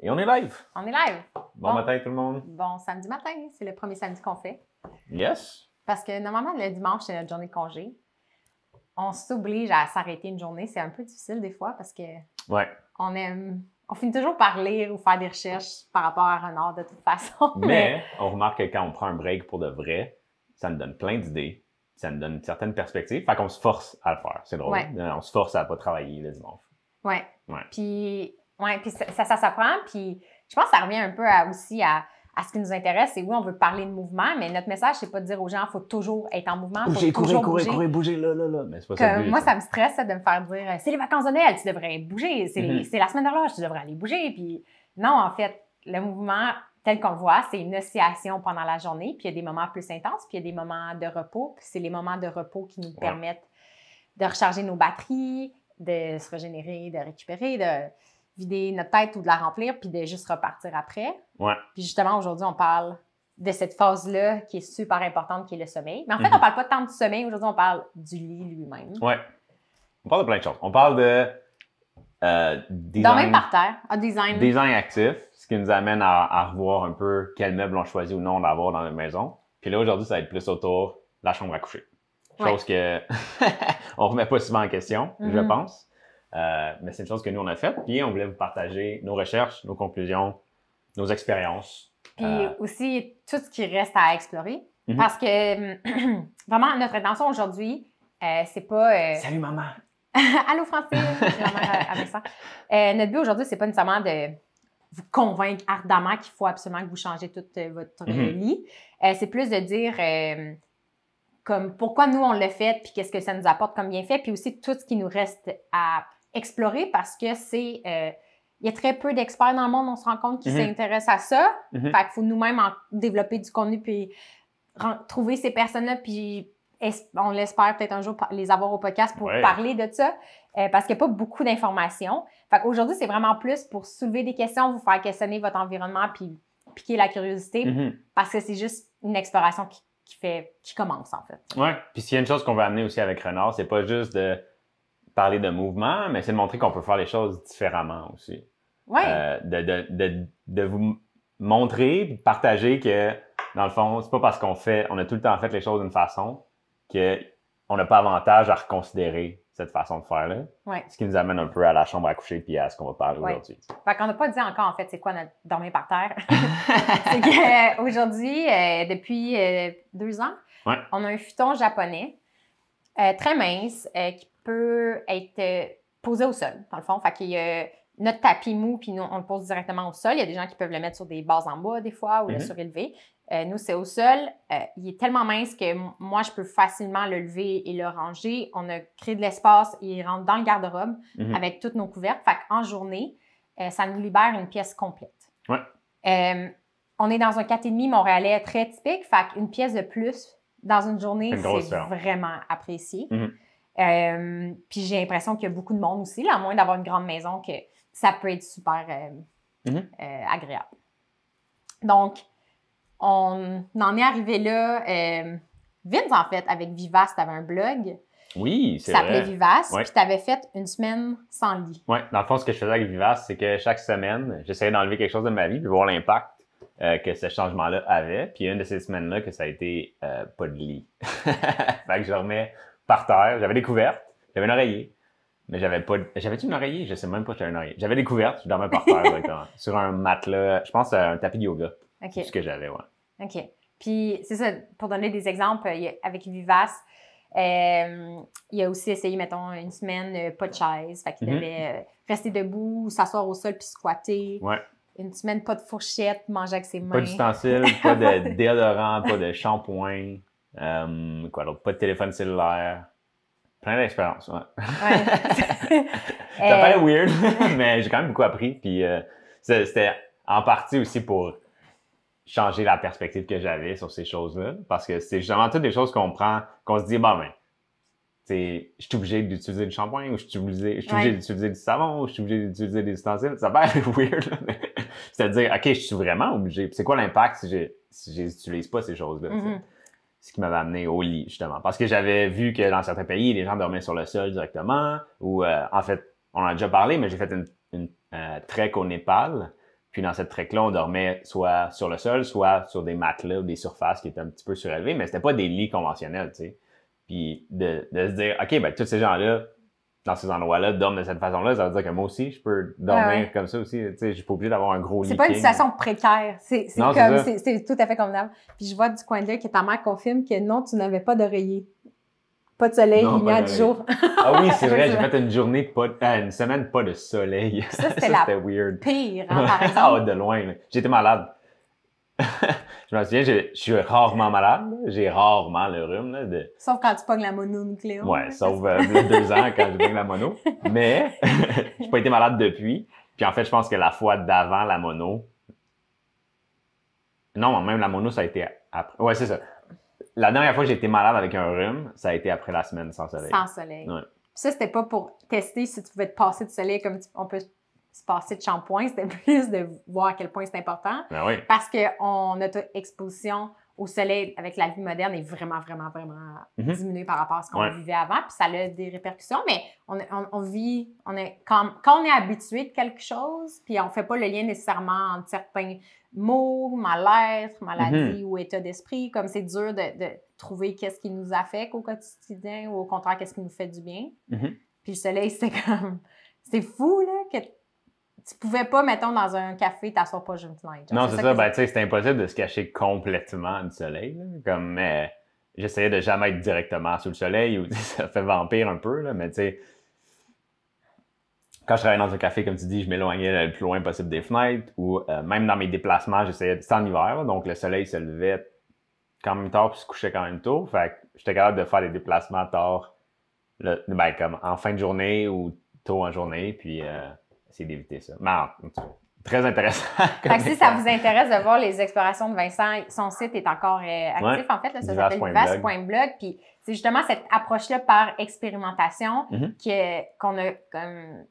Et on est live. On est live. Bon, matin tout le monde. Bon samedi matin, c'est le premier samedi qu'on fait. Yes. Parce que normalement le dimanche c'est notre journée de congé. On s'oblige à s'arrêter une journée, c'est un peu difficile des fois parce que ouais. on aime on finit toujours par lire ou faire des recherches par rapport à un art de toute façon. Mais, on remarque que quand on prend un break pour de vrai, ça nous donne plein d'idées, ça nous donne une certaine perspective, fait qu'on se force à le faire, c'est drôle. On se force à ne pas travailler le dimanche. Ouais. ouais. Puis oui, puis ça, ça, s'apprend. Puis je pense que ça revient un peu aussi à, à, ce qui nous intéresse. Et oui, on veut parler de mouvement, mais notre message, c'est pas de dire aux gens, il faut toujours être en mouvement. Faut bouger, toujours courir, bouger. courir, bouger, là, là, là. Mais pas moi, ça me stresse de me faire dire, c'est les vacances de Noël, tu devrais bouger. Mhm. C'est la semaine d'horloge, tu devrais aller bouger. Puis non, en fait, le mouvement tel qu'on le voit, c'est une oscillation pendant la journée. Puis il y a des moments plus intenses, puis il y a des moments de repos. Puis c'est les moments de repos qui nous permettent de recharger nos batteries, de se régénérer, de récupérer, de vider notre tête ou de la remplir, puis de juste repartir après. Puis justement, aujourd'hui, on parle de cette phase-là qui est super importante, qui est le sommeil. Mais en fait, on mhm. ne on parle pas tant du sommeil. Aujourd'hui, on parle du lit lui-même. Oui, On parle de plein de choses. On parle de euh, design, par terre, design. Design actif, ce qui nous amène à, revoir un peu quel meuble on choisit ou non d'avoir dans la maison. Puis là, aujourd'hui, ça va être plus autour de la chambre à coucher. Chose qu'on que on remet pas souvent en question, je mhm. pense. Euh, mais c'est une chose que nous, on a faite. Puis on voulait vous partager nos recherches, nos conclusions, nos expériences. Puis euh, aussi tout ce qui reste à explorer. Mhm. Parce que vraiment, notre intention aujourd'hui, euh, c'est pas. Salut maman! Allô Francine! avec notre but aujourd'hui, c'est pas nécessairement de vous convaincre ardemment qu'il faut absolument que vous changez tout votre vie mhm. c'est plus de dire comme pourquoi nous on le fait, puis qu'est-ce que ça nous apporte comme bienfait, puis aussi tout ce qui nous reste à explorer parce que c'est. Euh, il y a très peu d'experts dans le monde, on se rend compte, qui mhm. s'intéressent à ça. Mhm. Fait qu'il faut nous-mêmes en développer du contenu, puis trouver ces personnes-là, puis on l'espère peut-être un jour les avoir au podcast pour parler de ça, euh, parce qu'il n'y a pas beaucoup d'informations. Fait qu'aujourd'hui, c'est vraiment plus pour soulever des questions, vous faire questionner votre environnement, puis piquer la curiosité, mhm. parce que c'est juste une exploration qui, fait, qui commence, en fait. Oui, puis s'il y a une chose qu'on veut amener aussi avec Renard, c'est pas juste de parler de mouvement, mais c'est de montrer qu'on peut faire les choses différemment aussi. Oui. Euh, de, de, de, de, vous montrer, partager que, dans le fond, c'est pas parce qu'on fait, on a tout le temps fait les choses d'une façon qu'on n'a pas avantage à reconsidérer cette façon de faire-là. Ouais. Ce qui nous amène un peu à la chambre à coucher puis à ce qu'on va parler aujourd'hui. Fait qu'on n'a pas dit encore, en fait, c'est quoi notre dormir par terre. c'est qu'aujourd'hui, euh, euh, depuis deux ans, on a un futon japonais très mince qui peut être euh, posé au sol, dans le fond. Fait y a notre tapis mou, puis on le pose directement au sol. Il y a des gens qui peuvent le mettre sur des bases en bois, des fois, ou le mhm. surélever. Euh, nous, c'est au sol. Euh, il est tellement mince que moi, je peux facilement le lever et le ranger. On a créé de l'espace. Il rentre dans le garde-robe mhm. avec toutes nos couvertes. Fait en journée, ça nous libère une pièce complète. on est dans un 4,5 montréalais très typique. Fait qu'une pièce de plus dans une journée, c'est vraiment apprécié. Mhm. Euh, puis j'ai l'impression qu'il y a beaucoup de monde aussi, à moins d'avoir une grande maison, que ça peut être super euh, mhm. euh, agréable. Donc, on en est arrivé là. Vince, en fait, avec Vivace, tu avais un blog. Oui, c'est vrai. Ça s'appelait Vivace, puis tu avais fait une semaine sans lit. Oui, dans le fond, ce que je faisais avec Vivace, c'est que chaque semaine, j'essayais d'enlever quelque chose de ma vie, puis voir l'impact que ce changement-là avait. Puis une de ces semaines-là, que ça a été pas de lit. fait que je remets par terre, j'avais des couvertes, j'avais un oreiller, mais j'avais pas. J'avais-tu un oreiller? Je sais même pas si j'avais un oreiller. J'avais des je dormais par terre sur un matelas, je pense euh, un tapis de yoga. C'est ce que j'avais, ouais. OK. Puis c'est ça, pour donner des exemples, avec Vivace, euh, il a aussi essayé, mettons, une semaine, euh, pas de chaise. Fait qu'il mhm. devait rester debout, s'asseoir au sol puis squatter. Une semaine, pas de fourchette, manger avec ses mains. Pas d'ustensiles, pas de déodorant, pas de shampoing. Euh, quoi d'autre? Pas de téléphone cellulaire. Plein d'expériences, ouais. ça paraît euh, weird, mais j'ai quand même beaucoup appris. Puis euh, c'était en partie aussi pour changer la perspective que j'avais sur ces choses-là. Parce que c'est justement toutes des choses qu'on prend, qu'on se dit, bon, ben, je suis obligé d'utiliser du shampoing ou je suis obligé, d'utiliser du savon ou je suis obligé d'utiliser des ustensiles. Ça paraît weird, C'est-à-dire, OK, je suis vraiment obligé. c'est quoi l'impact si je si pas, ces choses-là? Mm-hmm ce qui m'avait amené au lit, justement. Parce que j'avais vu que dans certains pays, les gens dormaient sur le sol directement, ou euh, en fait, on en a déjà parlé, mais j'ai fait une, une euh, trek au Népal. Puis dans cette trek-là, on dormait soit sur le sol, soit sur des matelas ou des surfaces qui étaient un petit peu surélevées, mais c'était pas des lits conventionnels, tu sais. Puis de, de, se dire, OK, ben tous ces gens-là dans ces endroits-là dorme de cette façon-là, ça veut dire que moi aussi, je peux dormir comme ça aussi. Tu sais, je suis pas obligé d'avoir un gros lit. C'est pas une situation précaire. C'est tout à fait convenable. Puis je vois du coin de l'œil que ta mère confirme que non, tu n'avais pas d'oreiller. Pas de soleil, il y a du jour. Ah oui, c'est vrai, j'ai fait une journée, pas, euh, une semaine pas de soleil. Ça, c'était weird. pire, hein, par ah, de loin. J'étais malade je me souviens, je, suis rarement malade. J'ai rarement le rhume. Sauf quand tu pognes la mono mononucléose. Ouais, sauf euh, deux ans quand j'ai pognes la mono. Mais j'ai pas été malade depuis. Puis en fait, je pense que la fois d'avant la mono. Non, même la mono, ça a été après. Ouais, c'est ça. La dernière fois que j'ai été malade avec un rhume, ça a été après la semaine sans soleil. Sans soleil. Ouais. Ça, c'était pas pour tester si tu pouvais te passer du soleil comme on peut se passer de shampoing, c'était plus de voir à quel point c'est important. Ben Parce que on, notre exposition au soleil avec la vie moderne est vraiment, vraiment, vraiment mhm. diminuée par rapport à ce qu'on vivait avant. Puis ça a des répercussions, mais on, on, vit, on est, quand, quand, on est habitué de quelque chose, puis on ne fait pas le lien nécessairement entre certains mots, mal-être, mhm. maladie ou état d'esprit, comme c'est dur de, trouver qu'est-ce qui nous affecte au quotidien ou au contraire, qu'est-ce qui nous fait du bien. Mhm. Puis le soleil, c'est comme, c'est fou, là, que tu pouvais pas, mettons, dans un café, t'asseoir pas sur une fenêtre. non, c'est ça. ben, tu sais, c'est impossible de se cacher complètement du soleil. Comme, j'essayais de jamais être directement sous le soleil ou ça fait vampire un peu, là, mais tu sais. Quand je travaillais dans un café, comme tu dis, je m'éloignais le plus loin possible des fenêtres ou euh, même dans mes déplacements, j'essayais. C'était en hiver, donc le soleil se levait quand même tard puis se couchait quand même tôt. Fait que j'étais capable de faire des déplacements tard, ben, comme en fin de journée ou tôt en journée. Puis. Euh, c'est d'éviter ça. Mais très intéressant. si ça vous intéresse de voir les explorations de Vincent, son site est encore euh, actif, en fait. ça s'appelle vas.blog. Puis c'est justement cette approche-là par expérimentation mm-hmm. qu'on a comme.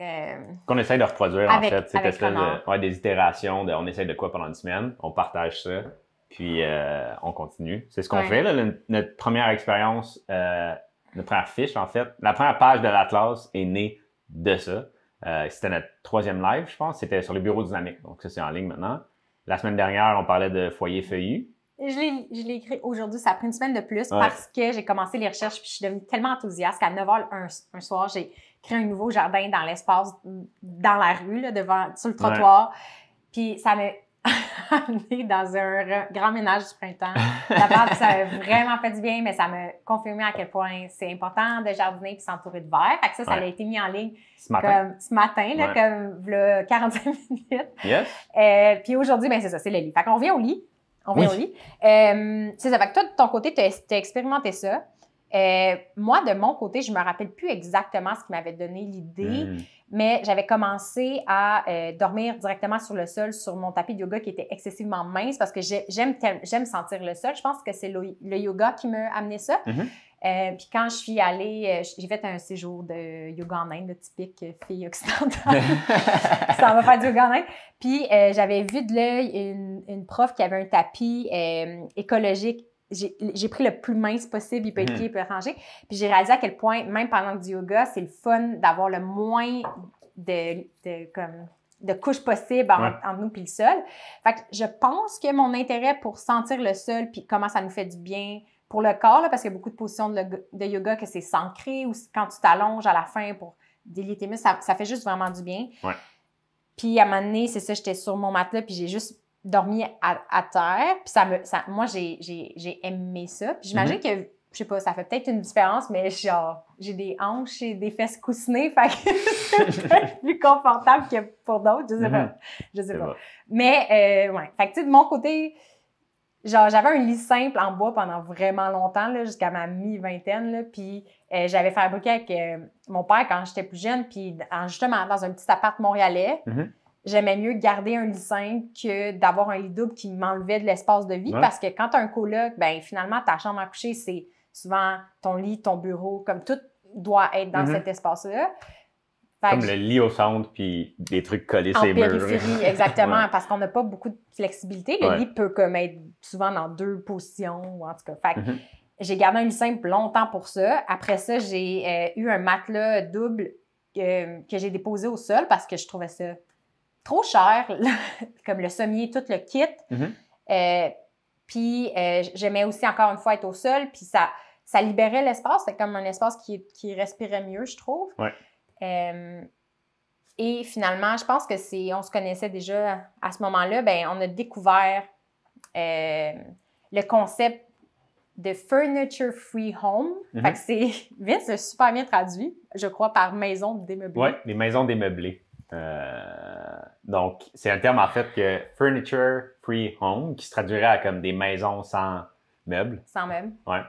Euh, qu'on essaye de reproduire, en fait. des itérations, on essaie de quoi pendant une semaine, on partage ça, puis euh, on continue. C'est ce qu'on fait. notre première expérience, notre première fiche, en fait, la première page de l'Atlas est née de ça. Euh, c'était notre troisième live, je pense. C'était sur le bureau dynamique. Donc, ça, c'est en ligne maintenant. La semaine dernière, on parlait de foyer feuillu. Je l'ai écrit aujourd'hui, ça a pris une semaine de plus parce que j'ai commencé les recherches puis je suis devenue tellement enthousiaste qu'à 9 h un, un soir, j'ai créé un nouveau jardin dans l'espace, dans la rue, devant, sur le trottoir. Puis ça m'a dans un grand ménage du printemps. ça a vraiment fait du bien, mais ça m'a confirmé à quel point c'est important de jardiner puis s'entourer de verre. ça, a été mis en ligne ce matin, comme, ce matin là, le 45 minutes. Euh, puis aujourd'hui, ben, c'est ça, c'est le lit. Fait qu'on au lit. On revient au lit. Euh, c'est ça. Fait toi, de ton côté, tu as expérimenté ça. Euh, moi, de mon côté, je me rappelle plus exactement ce qui m'avait donné l'idée, hmm. mais j'avais commencé à euh, dormir directement sur le sol sur mon tapis de yoga qui était excessivement mince parce que j'aime sentir le sol. Je pense que c'est le, yoga qui me amené ça. Mhm. Euh, puis quand je suis allée, j'ai fait un séjour de yoga en Inde, typique fille occidentale. Ça va faire du yoga en Puis j'avais vu de l'œil une, prof qui avait un tapis écologique j'ai pris le plus mince possible, il peut être mmh. il peut ranger. Puis j'ai réalisé à quel point, même pendant du yoga, c'est le fun d'avoir le moins de, de, comme, de couches possibles en, entre nous et le sol. Fait que je pense que mon intérêt pour sentir le sol puis comment ça nous fait du bien pour le corps, là, parce qu'il y a beaucoup de positions de, yoga que c'est sancré, ou quand tu t'allonges à la fin pour délier tes muscles, ça, ça fait juste vraiment du bien. Puis à un moment donné, c'est ça, j'étais sur mon matelas puis j'ai juste dormi à, terre. ça me, ça, moi, j'ai aimé ça. j'imagine mhm. que je sais pas, ça fait peut-être une différence, mais genre, j'ai des hanches et des fesses coussinées, fait que c'est plus confortable que pour d'autres, je sais mhm. pas. sais pas. Mais, euh, ouais. Fait que, tu sais, de mon côté, genre, j'avais un lit simple en bois pendant vraiment longtemps, jusqu'à ma mi-vingtaine, puis euh, j'avais fabriqué avec euh, mon père quand j'étais plus jeune, puis justement dans un petit appart montréalais. Mhm j'aimais mieux garder un lit simple que d'avoir un lit double qui m'enlevait de l'espace de vie. Parce que quand tu as un coloc, ben, finalement, ta chambre à coucher, c'est souvent ton lit, ton bureau, comme tout doit être dans mm-hmm. cet espace-là. Comme le lit au centre, puis des trucs collés sur les murs. exactement, parce qu'on n'a pas beaucoup de flexibilité. Le lit peut comme être souvent dans deux positions, ou en tout cas. Fait mm-hmm. j'ai gardé un lit simple longtemps pour ça. Après ça, j'ai euh, eu un matelas double euh, que j'ai déposé au sol parce que je trouvais ça trop cher, comme le sommier, tout le kit. Mm-hmm. Euh, puis euh, j'aimais aussi encore une fois être au sol, puis ça, ça libérait l'espace. C'était comme un espace qui, respirait mieux, je trouve. Ouais. Euh, et finalement, je pense que c'est, on se connaissait déjà à ce moment-là, ben on a découvert le concept de furniture free home. Mm que c'est super bien traduit, je crois, par maison démeublée. Oui, les maisons démeublées. Euh, donc, c'est un terme en fait que furniture free home, qui se traduirait à comme des maisons sans meubles. Sans meubles. Ouais.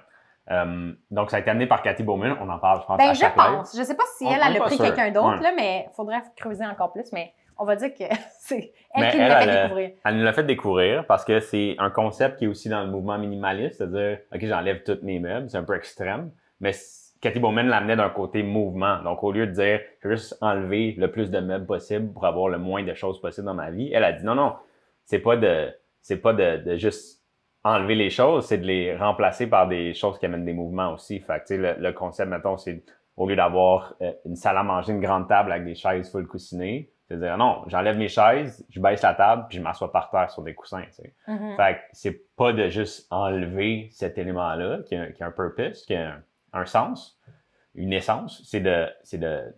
Euh, donc, ça a été amené par Cathy Bowman. On en parle, je pense. Ben, je pense. Je sais pas si elle, a a pris quelqu'un d'autre, mais il faudrait creuser encore plus. Mais on va dire que c'est elle qui nous l'a fait découvrir. Elle nous l'a fait découvrir parce que c'est un concept qui est aussi dans le mouvement minimaliste, c'est-à-dire, OK, j'enlève tous mes meubles, c'est un peu extrême, mais Cathy Bowman l'amenait d'un côté mouvement. Donc, au lieu de dire, je veux juste enlever le plus de meubles possible pour avoir le moins de choses possible dans ma vie, elle a dit, non, non, c'est pas de, c'est pas de, de, juste enlever les choses, c'est de les remplacer par des choses qui amènent des mouvements aussi. Fait que, le, le concept, mettons, c'est au lieu d'avoir euh, une salle à manger, une grande table avec des chaises full coussinées, c'est-à-dire, non, j'enlève mes chaises, je baisse la table, puis je m'assois par terre sur des coussins. Tu sais. Mm-hmm. Fait que c'est pas de juste enlever cet élément-là qui a, qui a un purpose, qui a un, un sens, une essence, c'est de, c'est de,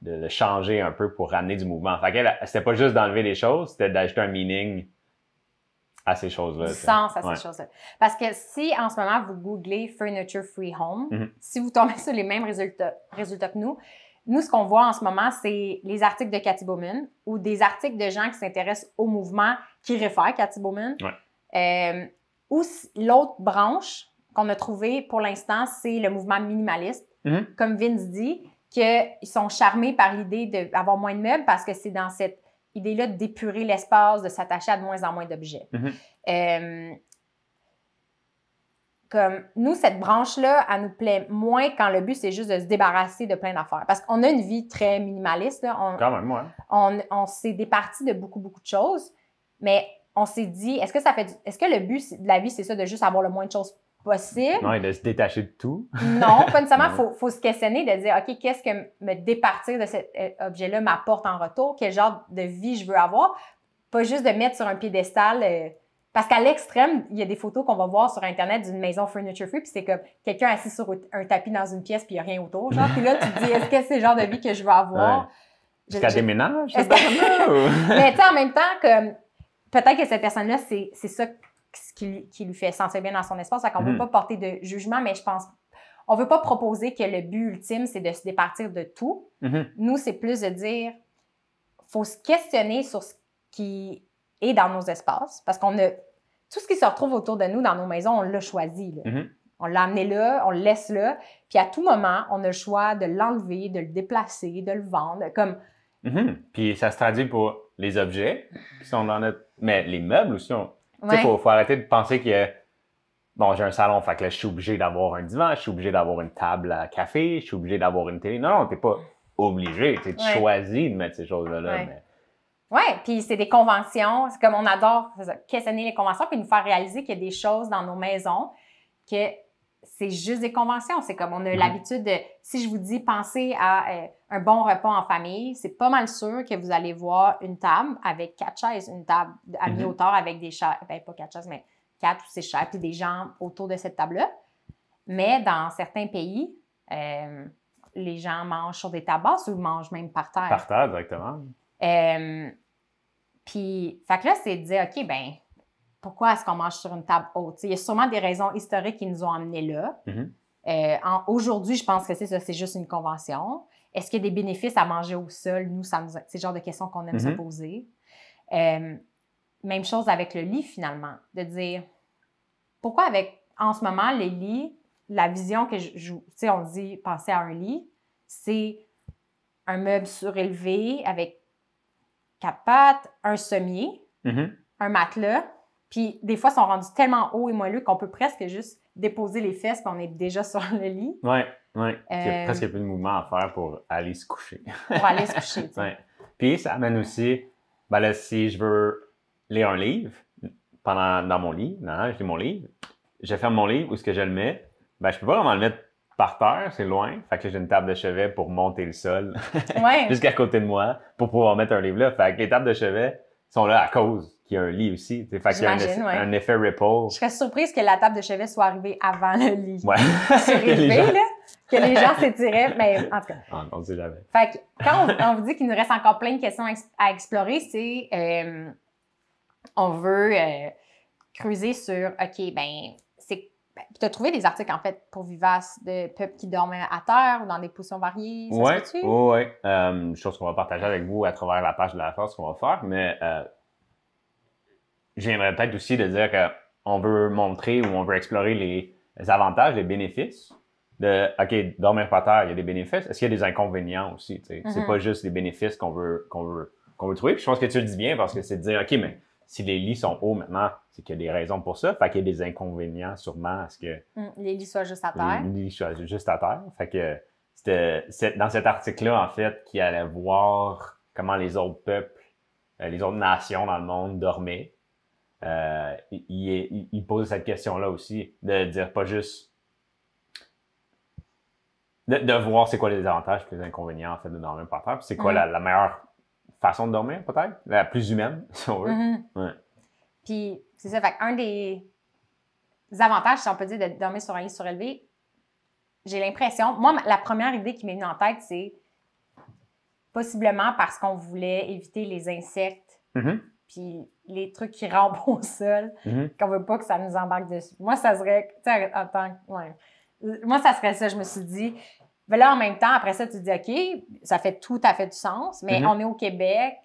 de, le changer un peu pour ramener du mouvement. Fait c'était pas juste d'enlever des choses, c'était d'ajouter un meaning à ces choses-là. Du sens à ces choses-là. Parce que si en ce moment vous googlez Furniture Free Home, mm-hmm. si vous tombez sur les mêmes résultats, résultats que nous, nous, ce qu'on voit en ce moment, c'est les articles de Cathy Bowman ou des articles de gens qui s'intéressent au mouvement qui réfèrent Cathy Bowman. Euh, ou l'autre branche, qu'on a trouvé pour l'instant, c'est le mouvement minimaliste. Mhm. Comme Vince dit, qu'ils sont charmés par l'idée d'avoir moins de meubles parce que c'est dans cette idée-là d'épurer l'espace, de s'attacher à de moins en moins d'objets. Mhm. Euh, comme nous, cette branche-là, elle nous plaît moins quand le but, c'est juste de se débarrasser de plein d'affaires. Parce qu'on a une vie très minimaliste. On, quand même, On, s'est départi de beaucoup, beaucoup de choses, mais on s'est dit, est-ce que ça fait Est-ce que le but de la vie, c'est ça, de juste avoir le moins de choses possible. Non, et de se détacher de tout. non, pas nécessairement. Il faut, se questionner, de dire, OK, qu'est-ce que me départir de cet euh, objet-là m'apporte en retour? Quel genre de vie je veux avoir? Pas juste de mettre sur un piédestal. Euh, parce qu'à l'extrême, il y a des photos qu'on va voir sur Internet d'une maison furniture free, puis c'est comme quelqu'un assis sur un tapis dans une pièce, puis il n'y a rien autour. Genre, puis là, tu te dis, est-ce que c'est le genre de vie que je veux avoir? Est-ce qu'elle déménage? Mais tu sais, en même temps, comme peut-être que cette personne-là, c'est ça ce qui, lui fait sentir bien dans son espace. ça qu'on ne peut hmm. pas porter de jugement, mais je pense on veut pas proposer que le but ultime, c'est de se départir de tout. Mm-hmm. Nous, c'est plus de dire faut se questionner sur ce qui est dans nos espaces, parce qu'on a tout ce qui se retrouve autour de nous dans nos maisons, on l'a choisi. Mm-hmm. On l'a amené là, on le laisse là, puis à tout moment, on a le choix de l'enlever, de le déplacer, de le vendre, comme... Mm-hmm. Puis ça se traduit pour les objets qui sont dans notre... Mais les meubles aussi, on il faut, arrêter de penser que, bon, j'ai un salon, fait que là, je suis obligé d'avoir un divan, je suis obligé d'avoir une table à café, je suis obligé d'avoir une télé. Non, non, t'es pas obligé. Tu choisis de mettre ces choses-là. Oui, puis c'est des conventions. C'est comme on adore questionner les conventions puis nous faire réaliser qu'il y a des choses dans nos maisons que c'est juste des conventions. C'est comme on a mhm. l'habitude de, si je vous dis pensez à euh, un bon repas en famille, c'est pas mal sûr que vous allez voir une table avec quatre chaises, une table à mhm. mi-hauteur avec des chaises, ben, pas quatre chaises, mais quatre ou six chaises, puis des gens autour de cette table-là. Mais dans certains pays, euh, les gens mangent sur des tables basses ou mangent même par terre. Par terre, directement. Euh, puis, fait que là, c'est de dire, OK, ben pourquoi est-ce qu'on mange sur une table haute? il y a sûrement des raisons historiques qui nous ont amenés là. Mhm. Euh, aujourd'hui, je pense que c'est ça, c'est juste une convention. Est-ce qu'il y a des bénéfices à manger au sol? Nous, ça nous c'est le genre de questions qu'on aime se mhm. poser. Euh, même chose avec le lit, finalement, de dire pourquoi avec, en ce moment, les lits, la vision que je, sais, on dit penser à un lit, c'est un meuble surélevé avec quatre pattes, un sommier, mhm. un matelas, puis des fois, ils sont rendus tellement hauts et moelleux qu'on peut presque juste déposer les fesses, qu'on on est déjà sur le lit. Oui, oui. Il n'y a euh, presque plus de mouvement à faire pour aller se coucher. pour aller se coucher. Puis ça amène aussi, ben là, si je veux lire un livre pendant, dans mon lit, je lis mon livre, je ferme mon livre, où est-ce que je le mets? Ben, je peux pas vraiment le mettre par terre, c'est loin. Fait que j'ai une table de chevet pour monter le sol jusqu'à côté de moi pour pouvoir mettre un livre là. Fait que les tables de chevet sont là à cause qu'il y a un lit aussi. Fait qu'il y a un, effet ripple. Je serais surprise que la table de chevet soit arrivée avant le lit. Ouais. là. Que les gens s'étiraient. Mais en tout cas. Ah, on, ne sait jamais. Fait que quand on, vous dit qu'il nous reste encore plein de questions à explorer, c'est. Euh, on veut euh, creuser sur, OK, ben c'est. Ben, tu as trouvé des articles, en fait, pour Vivace, de peuples qui dormaient à terre ou dans des positions variées. Oui, oui, oui. chose qu'on va partager avec vous à travers la page de la force qu'on va faire. Mais euh, j'aimerais peut-être aussi de dire qu'on veut montrer ou on veut explorer les, avantages, les bénéfices de OK, dormir par terre, il y a des bénéfices. Est-ce qu'il y a des inconvénients aussi? Ce n'est C'est mm-hmm. pas juste les bénéfices qu'on veut, qu'on veut, trouver. je pense que tu le dis bien parce que c'est de dire OK, mais si les lits sont hauts maintenant, c'est qu'il y a des raisons pour ça. Fait qu'il y a des inconvénients sûrement à ce que. Mm, les lits soient juste à terre. Les lits soient juste à terre. Fait que c'était dans cet article-là, en fait, qui allait voir comment les autres peuples, euh, les autres nations dans le monde dormaient. Euh, il, pose cette question-là aussi, de dire pas juste. De, voir c'est quoi les avantages et les inconvénients en fait, de dormir par terre, c'est quoi mhm. la, meilleure façon de dormir, peut-être, la plus humaine, si on veut. Mhm. Puis, c'est ça, un des avantages, si on peut dire, de dormir sur un lit surélevé, j'ai l'impression. Moi, la première idée qui m'est venue en tête, c'est possiblement parce qu'on voulait éviter les insectes. Mhm. Puis les trucs qui rampent au sol, qu'on mhm. ne qu'on veut pas que ça nous embarque dessus. Moi, ça serait, tu ouais. Moi, ça serait ça, je me suis dit. Mais là, en même temps, après ça, tu te dis, OK, ça fait tout à fait du sens, mais mhm. on est au Québec.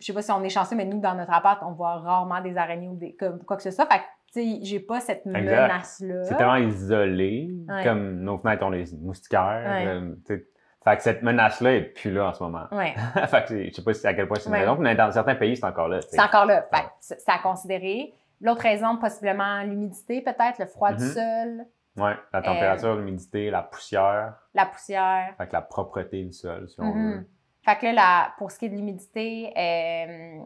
Je sais pas si on est chanceux, mais nous, dans notre appart, on voit rarement des araignées ou des, comme, quoi que ce soit. Fait que, tu sais, j'ai pas cette menace-là. C'est tellement isolé. Comme nos fenêtres ont les moustiquaires. Euh, cette menace-là n'est plus là en ce moment. Ouais. fait je sais pas à quel point c'est une raison, mais dans certains pays, c'est encore là. C'est encore là. c'est à considérer. L'autre raison, possiblement l'humidité, peut-être, le froid du mm-hmm. sol. Oui, la température, euh, l'humidité, la poussière. La poussière. Fait la propreté du sol, si on mm-hmm. veut. Fait que là, pour ce qui est de l'humidité, euh,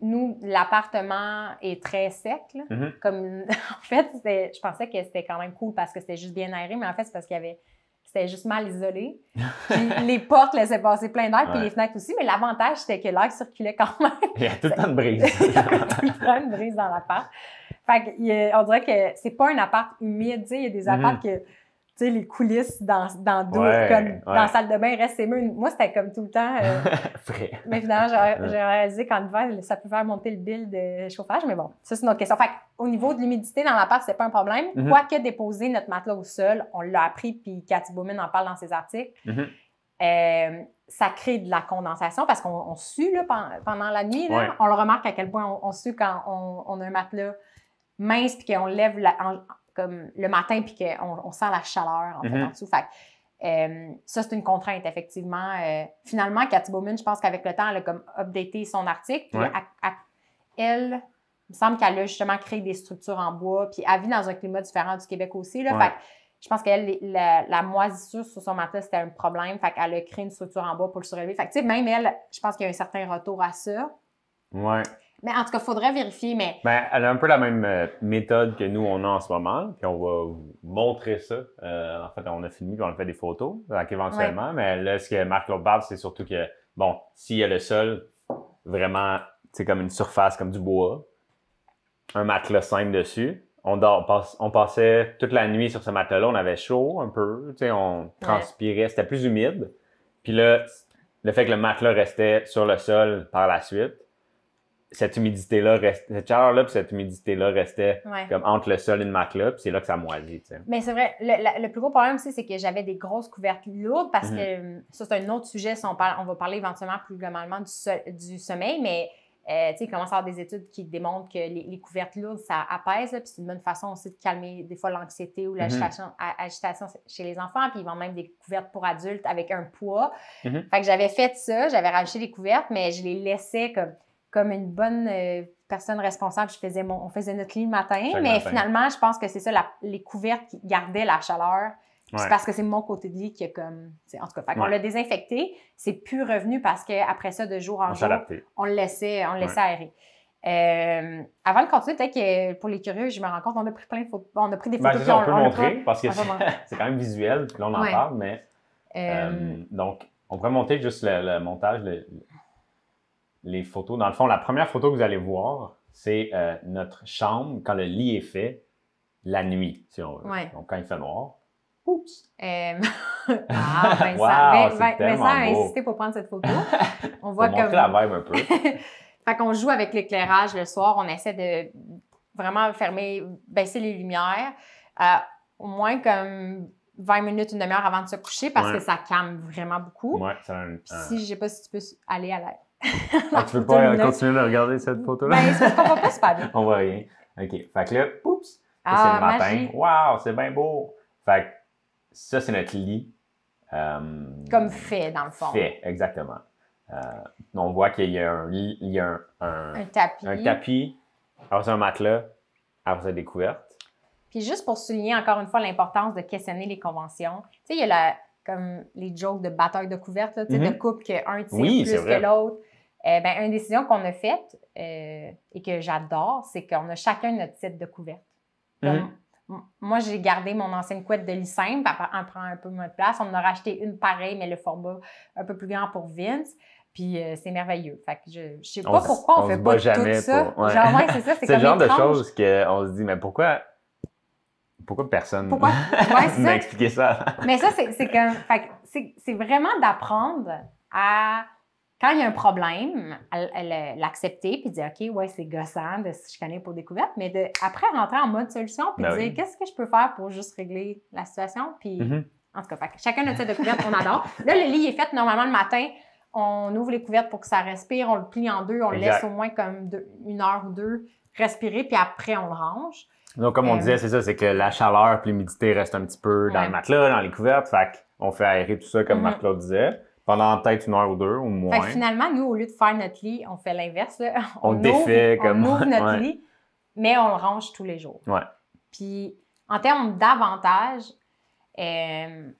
nous, l'appartement est très sec. Mm-hmm. Comme, en fait, je pensais que c'était quand même cool parce que c'était juste bien aéré, mais en fait, c'est parce qu'il y avait c'était juste mal isolé. les portes laissaient passer plein d'air, puis les fenêtres aussi. Mais l'avantage, c'était que l'air circulait quand même. Il y a tout le temps de brise. Il y a tout le temps de brise dans l'appart. Fait on dirait que c'est pas un appart humide, Il y a des mm-hmm. apparts que tu les coulisses dans, dans deux, comme dans la salle de bain, reste ses Moi, c'était comme tout le temps. Euh, mais finalement, j'ai réalisé qu'en hiver, ça peut faire monter le bill de chauffage. Mais bon, ça, c'est une autre question. Fait au niveau de l'humidité dans la ce c'est pas un problème. Mhm. Quoique déposer notre matelas au sol, on l'a appris, puis Cathy Bowman en parle dans ses articles. Mhm. Euh, ça crée de la condensation parce qu'on sue là, pendant la nuit. On le remarque à quel point on, sue quand on, a un matelas mince puis qu'on lève la, le matin puis qu'on on sent la chaleur en, fait, mhm. en dessous. Fait euh, ça, c'est une contrainte, effectivement. Euh, finalement, Cathy Bowman, je pense qu'avec le temps, elle a comme updaté son article. elle, il me semble qu'elle a justement créé des structures en bois, puis elle vit dans un climat différent du Québec aussi. Là, fait, je pense qu'elle, la, la, moisissure sur son matelas, c'était un problème. Fait qu'elle a créé une structure en bois pour le surélever. Fait que, même elle, je pense qu'il y a un certain retour à ça. Ouais. Mais en tout cas, il faudrait vérifier, mais... Ben, elle a un peu la même euh, méthode que nous, on a en ce moment. Puis on va vous montrer ça. Euh, en fait, on a fini on a fait des photos, éventuellement. Mais là, ce que Marc Lobard, c'est surtout que, bon, s'il y a le sol, vraiment, c'est comme une surface, comme du bois, un matelas simple dessus. On, passait toute la nuit sur ce matelas-là. On avait chaud un peu, on transpirait. C'était plus humide. Puis là, le fait que le matelas restait sur le sol par la suite cette humidité-là, cette chaleur-là, puis cette humidité-là restait entre le sol et le matelas, puis c'est là que ça moisit. Mais c'est vrai, le, plus gros problème aussi, c'est que j'avais des grosses couvertes lourdes parce mm-hmm. que hum, ça, c'est un autre sujet. on, on va parler éventuellement plus globalement du, sommeil, mais euh, tu il commence à avoir des études qui démontrent que les, couvertes lourdes, ça apaise, puis c'est une bonne façon aussi de calmer des fois l'anxiété ou mm-hmm. l'agitation chez les enfants. Puis ils vendent même des couvertes pour adultes avec un poids. Mm-hmm. Fait que j'avais fait ça, j'avais rajouté des couvertes, mais je les laissais comme comme une bonne euh, personne responsable, je faisais mon, on faisait notre lit le matin, mais finalement, je pense que c'est ça, les couvertes qui gardaient la chaleur. C'est parce que c'est mon côté de lit qui a comme. En tout cas, on l'a désinfecté, c'est plus revenu parce qu'après ça, de jour en jour, on le laissait, on le aérer. Euh, avant de continuer, peut-être que pour les curieux, je me rends compte, on a pris plein de photos. On a pris des ben, photos. on, peut montrer parce que c'est quand même visuel, puis là on en parle, mais. Euh, donc, on pourrait monter juste le, montage, les photos. Dans le fond, la première photo que vous allez voir, c'est euh, notre chambre quand le lit est fait la nuit, si on veut. Donc, quand il fait noir. Oups! Ah, Vincent, ben, ben, ben, a insisté pour prendre cette photo. On voit comme... la vibe un peu. fait qu'on joue avec l'éclairage le soir. On essaie de vraiment fermer, baisser les lumières. Euh, au moins comme 20 minutes, une demi-heure avant de se coucher parce que ça calme vraiment beaucoup. Ouais, ça un... Si, je sais pas si tu peux aller à la Ah, tu veux pas continuer de regarder cette photo-là? Ben, c'est qu'on voit pas super bien. on voit rien. OK. Fait que là, oups, ah, c'est le Waouh, c'est bien beau. Fait que ça, c'est notre lit. Euh, comme fait, dans le fond. Fait, exactement. Euh, on voit qu'il y a un lit, il y a un, un, tapis. Un tapis, après c'est un matelas, après c'est des couvertes. Puis juste pour souligner encore une fois l'importance de questionner les conventions, tu sais, il y a la, comme les jokes de bataille de couverte, là, mm -hmm. de mm-hmm. couple qu'un tire plus que l'autre. Euh, ben, une décision qu'on a faite euh, et que j'adore, c'est qu'on a chacun notre site de couverte. Hein? Moi, j'ai gardé mon ancienne couette de lycée, papa en prend un peu moins de place. On en a racheté une pareille, mais le format un peu plus grand pour Vince. Puis euh, c'est merveilleux. Fait je, ne sais pas pourquoi on, ne fait pas tout ça. Genre, c'est ça, c'est le genre de choses qu'on se dit, mais pourquoi pourquoi personne pourquoi... m'a ça? Mais ça, c'est comme. C'est vraiment d'apprendre à quand il y a un problème, elle euh, l'accepter puis dire OK, ouais, c'est gossant de se chicaner pour découverte, mais de, après rentrer en mode solution puis ben dire qu'est-ce que je peux faire pour juste régler la situation. Puis, mm-hmm. en tout cas, chacun a tête de couverte, on adore. Là, le lit est fait normalement le matin. On ouvre les couvertes pour que ça respire, on le plie en deux, on le laisse au moins comme une heure ou deux respirer, puis après, on le range. Donc, comme on euh, disait, c'est ça, c'est que la chaleur et l'humidité restent un petit peu dans le matelas, dans les couvertes. Fait on fait aérer tout ça, comme mm-hmm. Marc-Claude disait. Pendant peut-être une heure ou deux ou moins. finalement, nous, au lieu de faire notre lit, on fait l'inverse. On, défait ouvre, comme on ouvre notre lit, mais on le range tous les jours. Ouais. Puis en termes d'avantages, euh,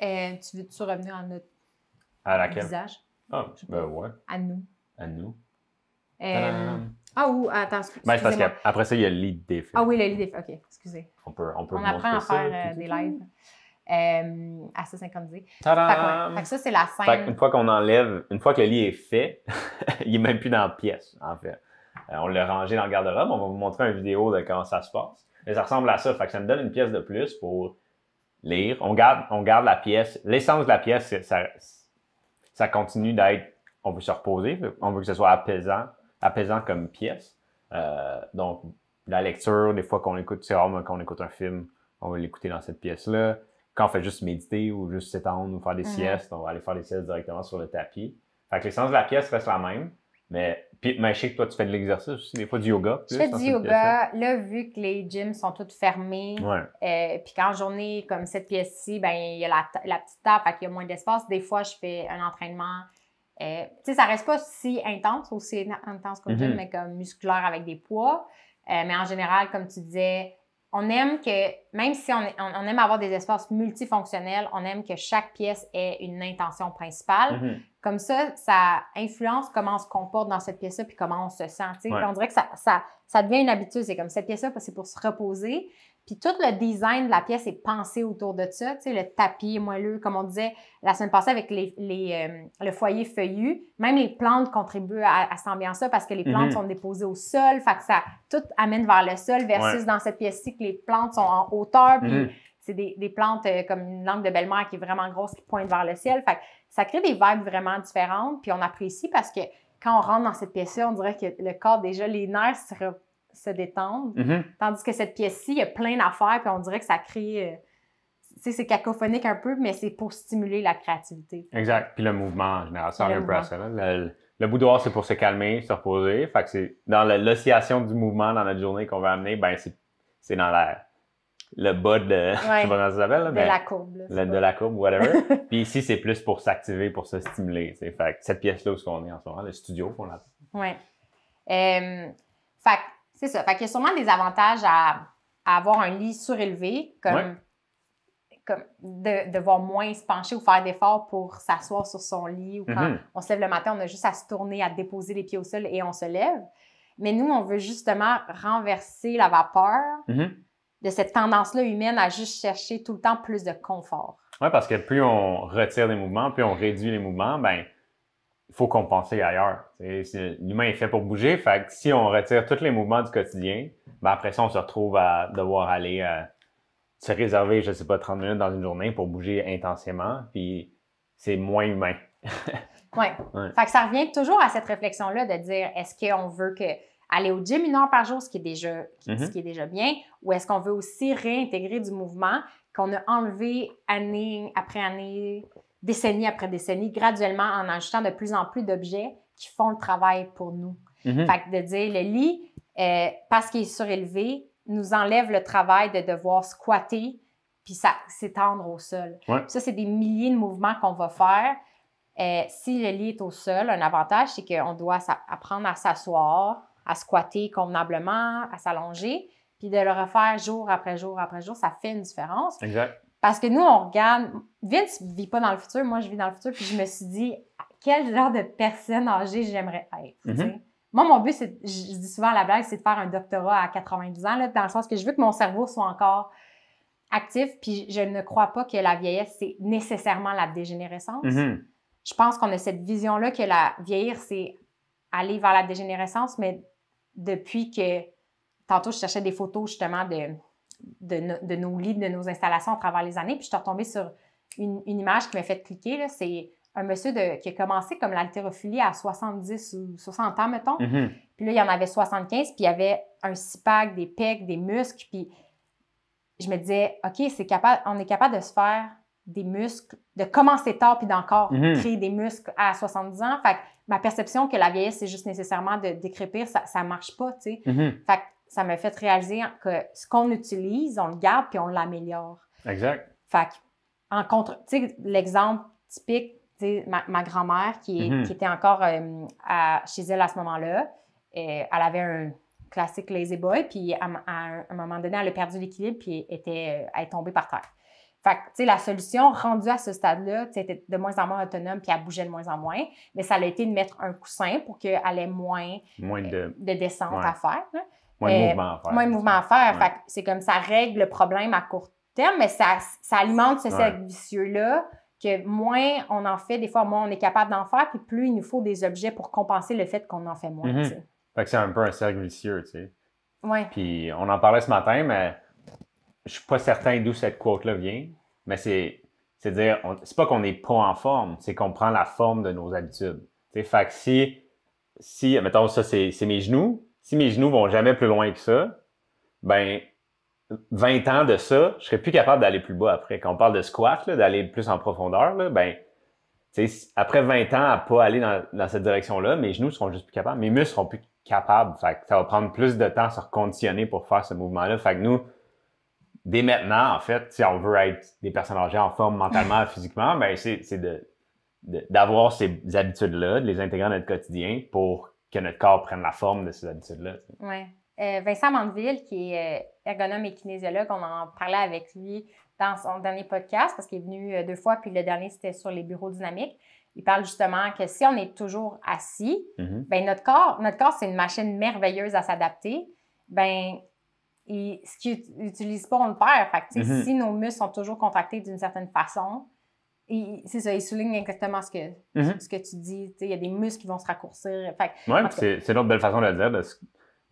euh, tu veux-tu revenir à notre visage? Ah, ben ouais. À nous. À nous. Euh, ah ou, attends, excusez-moi. Ben, parce qu'après ça, il y a le lit défait. Ah oui, le lit défait, ok, excusez. On peut, on peut On apprend à faire des lives euh, assez synchronisé. Fait, que ça, c'est la scène. une fois qu'on enlève, une fois que le lit est fait, il n'est même plus dans la pièce, en fait. Euh, on l'a rangé dans le garde-robe. On va vous montrer une vidéo de comment ça se passe. Mais ça ressemble à ça. Fait que ça me donne une pièce de plus pour lire. On garde, on garde la pièce. L'essence de la pièce, ça, continue d'être. On veut se reposer. On veut que ce soit apaisant, apaisant comme pièce. Euh, donc, la lecture, des fois qu'on écoute, c'est rare qu'on écoute un film, on va l'écouter dans cette pièce-là quand on fait juste méditer ou juste s'étendre ou faire des mhm. siestes, on va aller faire des siestes directement sur le tapis. Fait que l'essence de la pièce reste la même. Mais, puis, mais je sais que toi, tu fais de l'exercice aussi, des fois du yoga. je fais hein, du yoga. Hein. Là, vu que les gyms sont toutes fermées, ouais. Puis euh, puis qu'en journée, comme cette pièce-ci, ben il y a la, petite table, fait qu'il y a moins d'espace. Des fois, je fais un entraînement. Euh, tu sais, ça reste pas si intense, aussi intense comme mhm. mais comme musculaire avec des poids. Euh, mais en général, comme tu disais, on aime que, même si on, aime avoir des espaces multifonctionnels, on aime que chaque pièce ait une intention principale. Mhm. Comme ça, ça influence comment on se comporte dans cette pièce-là puis comment on se sent. On dirait que ça, ça, ça devient une habitude. C'est comme cette pièce-là, c'est pour se reposer. Puis tout le design de la pièce est pensé autour de ça. Tu sais, le tapis moelleux, comme on disait la semaine passée avec les, les euh, le foyer feuillu. Même les plantes contribuent à, à cette ambiance-là parce que les plantes mhm. sont déposées au sol. Fait que ça, tout amène vers le sol versus dans cette pièce-ci que les plantes sont en hauteur. Puis mhm. c'est des, des, plantes euh, comme une langue de belle-mère qui est vraiment grosse qui pointe vers le ciel. Fait que ça crée des vibes vraiment différentes. Puis on apprécie parce que quand on rentre dans cette pièce-là, on dirait que le corps, déjà, les nerfs se se détendre. Mm-hmm. Tandis que cette pièce-ci, il y a plein d'affaires, puis on dirait que ça crée. Euh, sais, c'est cacophonique un peu, mais c'est pour stimuler la créativité. Exact. Puis le mouvement en général, ça Le, boudoir, c'est pour se calmer, se reposer. Fait que c'est dans l'oscillation du mouvement dans notre journée qu'on va amener, ben c'est dans le bas de, sais de la courbe. de la courbe, whatever. puis ici, c'est plus pour s'activer, pour se stimuler. Fait que cette pièce-là où ce qu'on est en ce moment, le studio pour la Oui. Euh, fait c'est ça. Fait y a sûrement des avantages à, avoir un lit surélevé, comme, de, devoir moins se pencher ou faire d'efforts pour s'asseoir sur son lit ou quand mm-hmm. on se lève le matin, on a juste à se tourner, à déposer les pieds au sol et on se lève. Mais nous, on veut justement renverser la vapeur mm-hmm. de cette tendance-là humaine à juste chercher tout le temps plus de confort. Oui, parce que plus on retire les mouvements, plus on réduit les mouvements, ben faut compenser ailleurs. L'humain est fait pour bouger, fait si on retire tous les mouvements du quotidien, ben après ça, on se retrouve à devoir aller euh, se réserver, je ne sais pas, 30 minutes dans une journée pour bouger intensément, puis c'est moins humain. Fait ça revient toujours à cette réflexion-là de dire est-ce qu'on veut que aller au gym une heure par jour, ce qui est déjà, ce mm-hmm. qui est déjà bien, ou est-ce qu'on veut aussi réintégrer du mouvement qu'on a enlevé année après année décennie après décennie, graduellement en ajoutant de plus en plus d'objets qui font le travail pour nous. Mhm. Fait que de dire le lit, euh, parce qu'il est surélevé, nous enlève le travail de devoir squatter puis s'étendre au sol. Ça, c'est des milliers de mouvements qu'on va faire. Euh, si le lit est au sol, un avantage, c'est qu'on doit apprendre à s'asseoir, à squatter convenablement, à s'allonger, puis de le refaire jour après jour après jour, ça fait une différence. Exact. Parce que nous, on regarde, Vince ne vit pas dans le futur, moi je vis dans le futur, puis je me suis dit, quel genre de personne âgée j'aimerais être. Mhm. Moi, mon but, c'est, je dis souvent la blague, c'est de faire un doctorat à 90 ans, là, dans le sens que je veux que mon cerveau soit encore actif, puis je ne crois pas que la vieillesse, c'est nécessairement la dégénérescence. Mhm. Je pense qu'on a cette vision-là que la vieillir, c'est aller vers la dégénérescence, mais depuis que, tantôt, je cherchais des photos justement de de, nos lits, de nos installations à travers les années. Puis je suis retombée sur une, image qui m'a fait cliquer. C'est un monsieur de, qui a commencé comme l'haltérophilie à 70 ou 60 ans, mettons. Mm-hmm. Puis là, il y en avait 75, puis il y avait un six des pecs, des muscles. Puis je me disais, OK, c'est capable, on est capable de se faire des muscles, de commencer tard, puis d'encore mm-hmm. créer des muscles à 70 ans. Fait que ma perception que la vieillesse, c'est juste nécessairement de décrépir, ça ne marche pas, tu sais. Mm-hmm. Fait ça m'a fait réaliser que ce qu'on utilise, on le garde puis on l'améliore. Exact. Fait en contre, tu sais, l'exemple typique, tu ma, ma grand-mère qui, mhm. était encore euh, à, chez elle à ce moment-là, euh, elle avait un classique lazy boy, puis à, un moment donné, elle a perdu l'équilibre, puis était, euh, elle est tombée par terre. Fait que, la solution rendue à ce stade-là, était de moins en moins autonome, puis elle bougeait de moins en moins, mais ça a été de mettre un coussin pour qu'elle ait moins, de... descente à faire. Moins de euh, mouvement à faire. Moins de mouvement à faire. c'est comme ça règle le problème à court terme, mais ça, ça alimente ce cercle vicieux-là que moins on en fait, des fois, moins on est capable d'en faire, puis plus il nous faut des objets pour compenser le fait qu'on en fait moins. Mm-hmm. Fait que c'est un peu un cercle vicieux, tu sais. Puis on en parlait ce matin, mais je suis pas certain d'où cette quote-là vient, mais c'est c'est dire, c'est pas qu'on n'est pas en forme, c'est qu'on prend la forme de nos habitudes. fait que si, si, mettons, ça, c'est mes genoux, si mes genoux vont jamais plus loin que ça, ben 20 ans de ça, je serais plus capable d'aller plus bas après. Quand on parle de squat, d'aller plus en profondeur, ben, tu ben, après 20 ans à pas aller dans, cette direction-là, mes genoux seront juste plus capables, mes muscles seront plus capables. Fait que ça va prendre plus de temps à se reconditionner pour faire ce mouvement-là. Fait que nous, dès maintenant, en fait, si on veut être des personnes âgées en forme mentalement, physiquement, ben c'est d'avoir ces habitudes-là, de les intégrer dans notre quotidien pour que notre corps prenne la forme de ces habitudes-là. Oui. Euh, Vincent Mandeville, qui est euh, ergonome et kinésiologue, on en parlait avec lui dans son dernier podcast parce qu'il est venu euh, deux fois, puis le dernier, c'était sur les bureaux dynamiques. Il parle justement que si on est toujours assis, mm-hmm. ben notre corps, notre corps, c'est une machine merveilleuse à s'adapter. Ben et ce qu'il n'utilise pas, on le perd. Fait mm-hmm. Si nos muscles sont toujours contractés d'une certaine façon, c'est ça, il souligne exactement mhm. ce que, tu dis. Il y a des muscles qui vont se raccourcir. Oui, c'est une autre belle façon de le dire.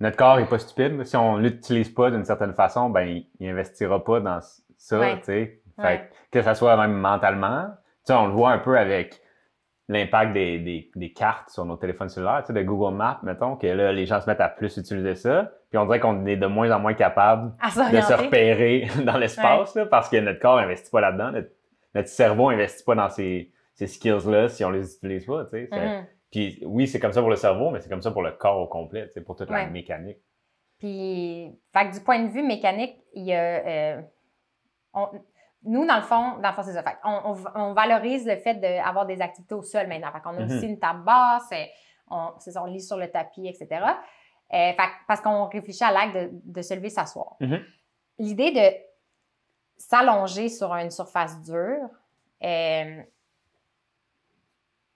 notre corps n'est pas stupide. Si on ne l'utilise pas d'une certaine façon, ben, il n'investira pas dans ça. Que ce soit même mentalement. on le voit un peu avec l'impact des, cartes sur nos téléphones cellulaires, de Google Maps, mettons, que les gens se mettent à plus utiliser ça. Puis on dirait qu'on est de moins en moins capable de se repérer dans l'espace parce que notre corps n'investit pas là-dedans notre cerveau n'investit pas dans ces, skills-là si on les utilise pas, mm-hmm. Puis oui, c'est comme ça pour le cerveau, mais c'est comme ça pour le corps au complet, pour toute la mécanique. Puis, du point de vue mécanique, il y a... Euh, nous, dans le fond, dans on, valorise le fait d'avoir des activités au sol maintenant. On qu'on a mm-hmm. aussi une table basse, euh, on, lit sur le tapis, etc. Euh, parce qu'on réfléchit à l'acte de, de se lever, s'asseoir. Mm-hmm. L'idée de s'allonger sur une surface dure. Euh,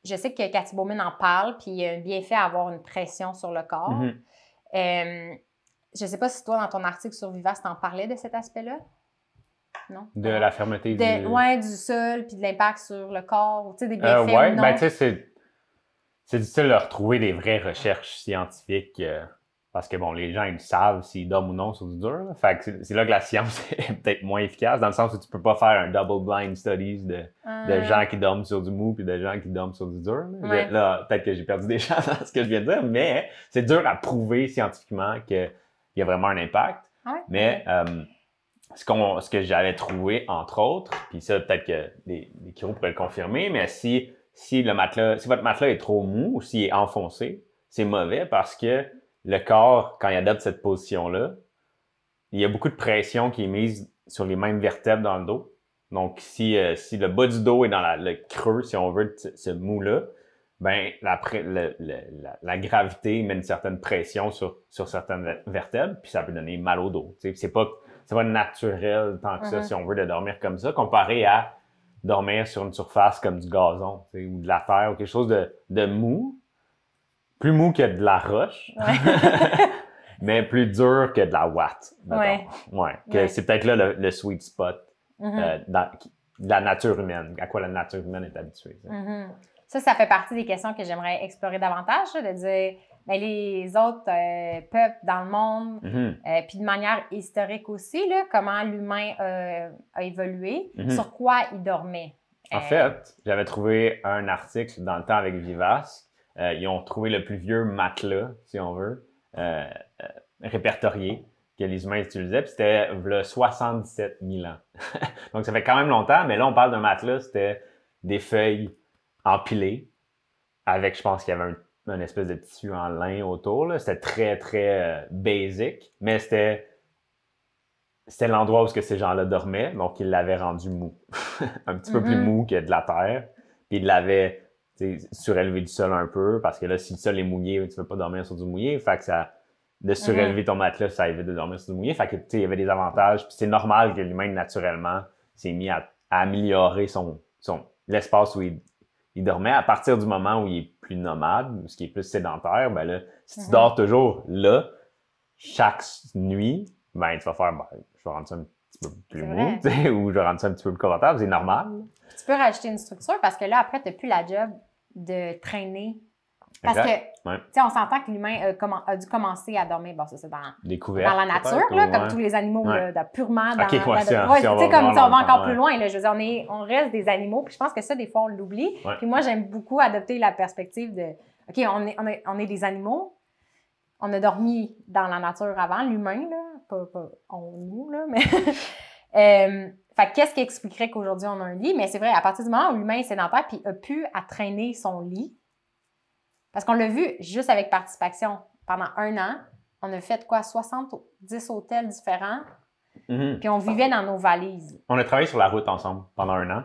je sais que Cathy Bowman en parle, puis il y a un bienfait à avoir une pression sur le corps. Mm-hmm. Euh, je ne sais pas si toi, dans ton article sur tu en parlais de cet aspect-là? Non? De la fermeté de, du... du sol, puis de l'impact sur le corps, tu sais, des euh, bienfaits ben, tu sais, c'est difficile de retrouver des vraies recherches scientifiques parce que bon, les gens, ils savent s'ils dorment ou non sur du dur. Fait que c'est là que la science est peut-être moins efficace, dans le sens où tu peux pas faire un double blind studies de, ah. gens qui dorment sur du mou puis de gens qui dorment sur du dur. Là, peut-être que j'ai perdu des chances dans ce que je viens de dire, mais c'est dur à prouver scientifiquement qu'il y a vraiment un impact. Mais euh, ce, qu'on, ce que j'avais trouvé, entre autres, puis ça, peut-être que les, les chiro pourraient le confirmer, mais si, si, le matelas, si votre matelas est trop mou ou s'il est enfoncé, c'est mauvais parce que le corps, quand il adopte cette position-là, il y a beaucoup de pression qui est mise sur les mêmes vertèbres dans le dos. Donc, si, euh, le bas du dos est dans le creux, si on veut, ce mou-là, ben, la, gravité met une certaine pression sur, sur certaines vertèbres, puis ça peut donner mal au dos. C'est pas, pas naturel tant que ça, mm-hmm. si on veut, de dormir comme ça, comparé à dormir sur une surface comme du gazon ou de la terre ou quelque chose de mou, plus mou que de la roche. mais plus dur que de la watt. ouais. C'est peut-être là le, sweet spot mm-hmm. euh, de la nature humaine, à quoi la nature humaine est habituée. Mm-hmm. Ça, ça, fait partie des questions que j'aimerais explorer davantage, de dire mais ben, les autres euh, peuples dans le monde, mm-hmm. euh, puis de manière historique aussi, là, comment l'humain a évolué, sur quoi il dormait. En fait, j'avais trouvé un article dans le temps avec Vivace euh, ils ont trouvé le plus vieux matelas, si on veut, euh, euh, répertorié que les humains utilisaient, c'était le 77 000 ans. Donc ça fait quand même longtemps, mais là on parle d'un matelas, c'était des feuilles empilées, avec je pense qu'il y avait un, une espèce de tissu en lin autour. C'était très, très basic, mais c'était c'était l'endroit où ces gens-là dormaient, donc ils l'avaient rendu mou. un petit peu plus mm-hmm. mou que de la terre. Puis ils l'avaient surélever du sol un peu, parce que là, si le sol est mouillé, tu ne veux pas dormir sur du mouillé. Fait que ça, de mhm. surélever ton matelas, ça évite de dormir sur du mouillé. Fait que, il y avait des avantages. Puis c'est normal que l'humain, naturellement, s'est mis à, améliorer son, son l'espace où il, dormait. À partir du moment où il est plus nomade, ce qui est plus sédentaire, ben là, si tu mhm. dors toujours là, chaque nuit, ben, tu vas faire, ben, je vais rendre ça un petit peu plus mou, ou je vais rendre ça un petit peu plus confortable, c'est normal. Tu peux rajouter une structure parce que là, après, tu n'as plus la job de traîner. Parce que, tu sais, on s'entend que l'humain a, dû commencer à dormir, bon, ça c'est dans, la nature, là, comme tous les animaux, purement dans, la nature. comme on va encore plus loin, là, je veux dire, on, reste des animaux, puis je pense que ça, des fois, on l'oublie. Puis moi, j'aime beaucoup adopter la perspective de, OK, on est, on est, des animaux, on a dormi dans la nature avant, l'humain, là, pas, pas on, nous, là, mais... Euh, fait qu'est-ce qui expliquerait qu'aujourd'hui on a un lit? Mais c'est vrai, à partir du moment où l'humain est sédentaire puis a pu à traîner son lit, parce qu'on l'a vu juste avec participation, pendant un an, on a fait quoi? 70 hôtels différents, mm-hmm. puis on vivait dans nos valises. On a travaillé sur la route ensemble pendant un an,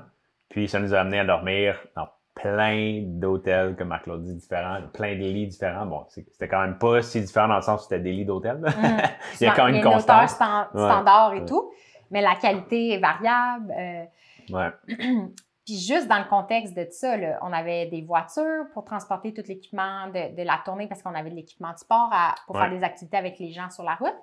puis ça nous a amené à dormir dans plein d'hôtels, comme Marc-Claude dit, différents, plein de lits différents. Bon, c'était quand même pas si différent dans le sens où c'était des lits d'hôtel. Mm. il y a quand même une constance. standard et tout mais la qualité est variable. Euh. Puis juste dans le contexte de ça, là, on avait des voitures pour transporter tout l'équipement de, la tournée parce qu'on avait de l'équipement de sport pour faire des activités avec les gens sur la route.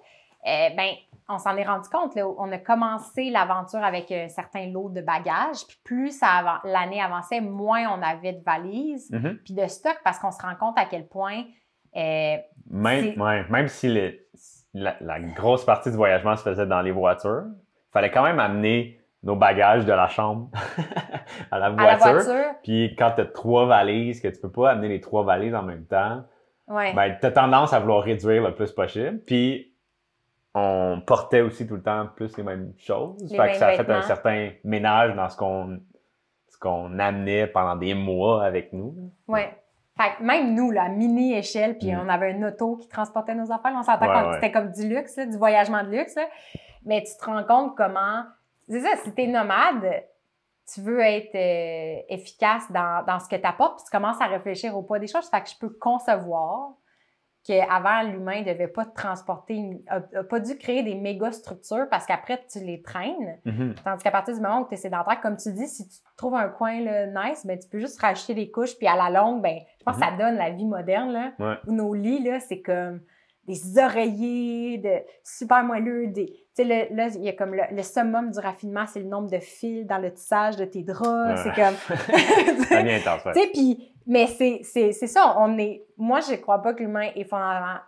Euh, ben, on s'en est rendu compte. Là, on a commencé l'aventure avec un euh, certain lot de bagages. Puis plus l'année avançait, moins on avait de valises, mm-hmm. puis de stock, parce qu'on se rend compte à quel point. Euh, même, même si la, la, grosse partie du voyagement se faisait dans les voitures, fallait quand même amener nos bagages de la chambre à, la voiture. Puis quand tu as trois valises, que tu peux pas amener les trois valises en même temps, ben, tu as tendance à vouloir réduire le plus possible. Puis on portait aussi tout le temps plus les mêmes choses. que ça a fait un certain ménage dans ce qu'on qu'on amenait pendant des mois avec nous. Oui. Fait même nous, la mini échelle, puis mm. on avait un auto qui transportait nos affaires. on s'entend c'était comme du luxe, du voyagement de luxe mais tu te rends compte comment. C'est ça, si tu es nomade, tu veux être euh, efficace dans, ce que tu apportes, puis tu commences à réfléchir au poids des choses. Fait que je peux concevoir qu'avant, l'humain ne devait pas transporter, pas dû créer des méga structures parce qu'après, tu les traînes. Mm-hmm. Tandis qu'à partir du moment où tu es sédentaire, comme tu dis, si tu trouves un coin nice, ben, tu peux juste racheter des couches, puis à la longue, ben, je pense que mm-hmm. ça donne la vie moderne. nos lits, c'est comme des oreillers de super moelleux, des. sais, là, il y a comme le, summum du raffinement, c'est le nombre de fils dans le tissage de tes draps. C'est comme. C'est bien intense, Puis, mais c'est ça, on est. Moi, je ne crois pas que l'humain est fondamentalement,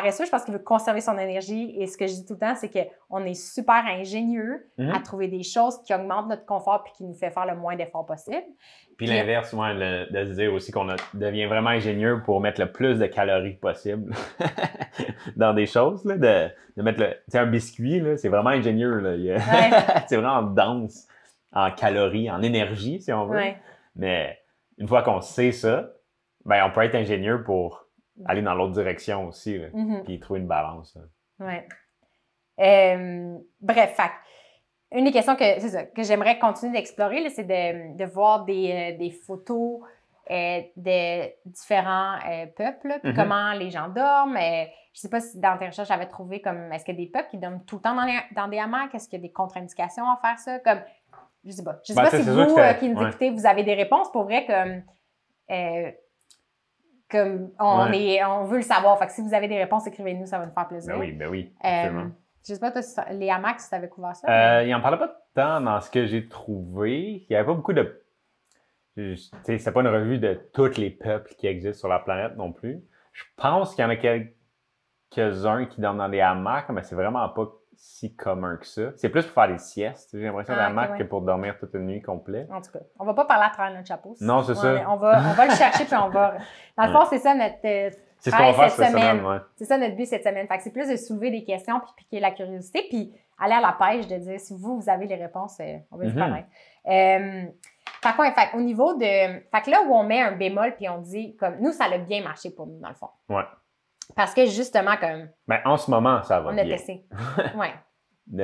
paresseux, je pense qu'il veut conserver son énergie. Et ce que je dis tout le temps, c'est qu'on est super ingénieux mhm. à trouver des choses qui augmentent notre confort puis qui nous fait faire le moins d'efforts possible. Puis l'inverse, souvent, de se dire aussi qu'on devient vraiment ingénieux pour mettre le plus de calories possible dans des choses. Là, de, de, mettre le, un biscuit, c'est vraiment ingénieux. Ouais. c'est vraiment dense en calories, en énergie, si on veut. Mais une fois qu'on sait ça, ben, on peut être ingénieux pour Mm. aller dans l'autre direction aussi, mm-hmm. puis trouver une balance. Oui. bref, Une des questions que, que j'aimerais continuer d'explorer, c'est de, voir des, euh, photos euh, de différents euh, peuples, mm-hmm. comment les gens dorment. je ne sais pas si dans tes recherches, j'avais trouvé comme est-ce qu'il y a des peuples qui dorment tout le temps dans, des hamacs? Est-ce qu'il y a des contre-indications à faire ça? Comme, je ne sais pas. Je sais ben, pas si vous qui nous écoutez, vous avez des réponses. Pour vrai, comme comme on, est, on veut le savoir. Fait que si vous avez des réponses, écrivez-nous, ça va nous faire plaisir. Ben oui, ben oui, euh, absolument. Euh, je sais pas, les hamacs, si avais couvert ça. Euh, il n'en parlait pas tant dans ce que j'ai trouvé. Il n'y avait pas beaucoup de. c'est pas une revue de tous les peuples qui existent sur la planète non plus. Je pense qu'il y en a quelques-uns qui dorment dans les hamacs, mais c'est vraiment pas si commun que ça. C'est plus pour faire des siestes, j'ai l'impression, ah, marque que pour dormir toute une nuit complète. En tout cas, on va pas parler à travers notre chapeau. Non, c'est ça. On va, on va le chercher, puis on va... Dans le fond, c'est ça notre... Euh, c'est ce qu'on va cette semaine. C'est ça notre but cette semaine. Fait que c'est plus de soulever des questions puis piquer la curiosité puis aller à la pêche de dire si vous, vous avez les réponses, euh, on va le mm -hmm. fait, au niveau de. Fait que là où on met un bémol puis on dit comme nous, ça a bien marché pour nous, dans le fond. Ouais. Parce que justement, comme. Ben, en ce moment, ça va. On a testé. oui.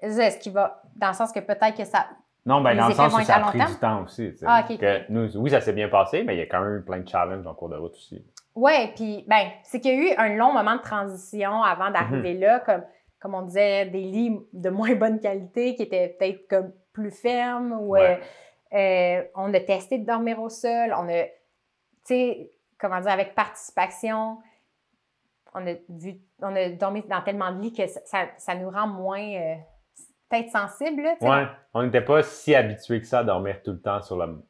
Est-ce qu'il va. Dans le sens que peut-être que ça. Non, ben, dans le sens où ça a pris du temps aussi. Ah, oui, ça s'est bien passé, mais il y a quand même plein de challenges en cours de route aussi. Oui, puis, ben, c'est qu'il y a eu un long moment de transition avant d'arriver mhm. là, comme, comme on disait, des lits de moins bonne qualité qui étaient peut-être comme plus fermes. Ou, euh, euh, on a testé de dormir au sol, on a, tu sais, comment dire, avec participation on a, vu, on a dormi dans tellement de lits que ça, nous rend moins euh, peut-être sensibles. Là, on n'était pas si habitué que ça à dormir tout le temps sur le,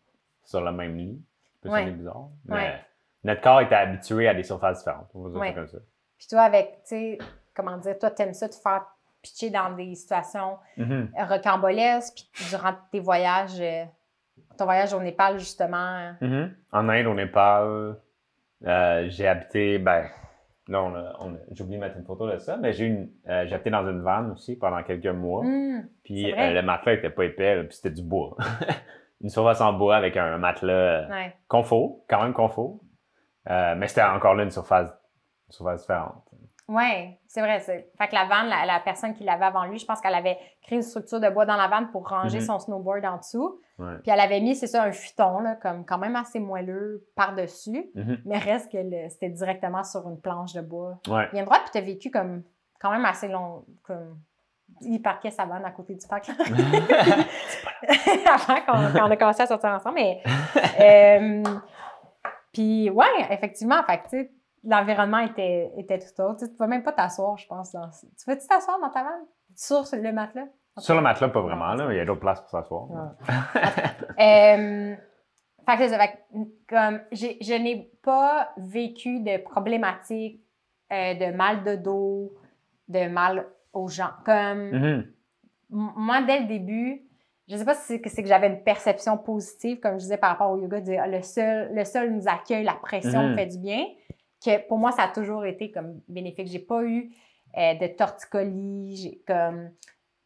sur même lit. Ça bizarre, mais notre corps était habitué à des surfaces différentes. On comme ça. Puis toi, avec, tu sais, comment dire, toi, t'aimes ça, te faire pitcher dans des situations mm-hmm. puis durant tes voyages, euh, ton voyage au Népal, justement. Euh, mm-hmm. En Inde, au Népal, j'ai habité, ben, Là, on j'oublie de mettre une photo de ça, mais j'ai une, euh, dans une vanne aussi pendant quelques mois. Hmm, puis euh, le matelas n'était pas épais, puis c'était du bois. une surface en bois avec un matelas euh, confort, quand même confort. mais c'était encore là une surface, une surface différente. Oui, c'est vrai. Fait que la vanne, la, personne qui l'avait avant lui, je pense qu'elle avait créé une structure de bois dans la vanne pour ranger mhm. son snowboard en dessous. Puis elle avait mis, c'est ça, un futon, comme quand même assez moelleux par-dessus. Mhm. Mais reste que c'était directement sur une planche de bois. Bien droite, puis tu as vécu comme quand même assez long. Comme, il parquait sa vanne à côté du parc. avant qu'on a commencé à sortir ensemble. Mais, euh, puis, ouais, effectivement, fait l'environnement était, était tout autre. Tu ne peux même pas t'asseoir, je pense. Tu veux-tu t'asseoir dans ta vanne? Sur le matelas? Sur le matelas, pas vraiment, ah, là, il y a d'autres places pour s'asseoir. je n'ai pas vécu de problématiques euh, de mal de dos, de mal aux gens. Comme, mm-hmm. moi, dès le début, je ne sais pas si c'est que, j'avais une perception positive, comme je disais par rapport au yoga, de, ah, le, sol, le sol nous accueille, la pression nous mm-hmm. fait du bien que pour moi, ça a toujours été comme bénéfique. J'ai pas eu euh, de torticolis. Comme...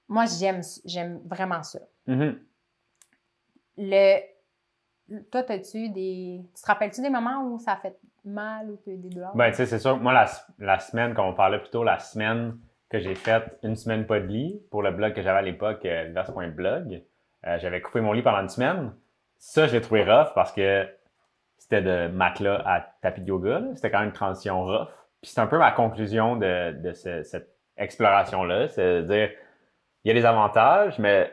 Moi, j'aime, j'aime vraiment ça. Mm-hmm. Le... Toi, as-tu des. Tu te rappelles-tu des moments où ça a fait mal ou tu des douleurs? Ben, tu sais, c'est sûr. Moi, la, semaine, quand on parlait plutôt la semaine que j'ai faite, une semaine pas de lit, pour le blog que j'avais à l'époque, l'univers.blog, euh, blog, euh, j'avais coupé mon lit pendant une semaine. Ça, je l'ai trouvé rough parce que c'était de matelas à tapis de yoga. C'était quand même une transition rough. Puis c'est un peu ma conclusion de, cette exploration-là. C'est de dire, il y a des avantages, mais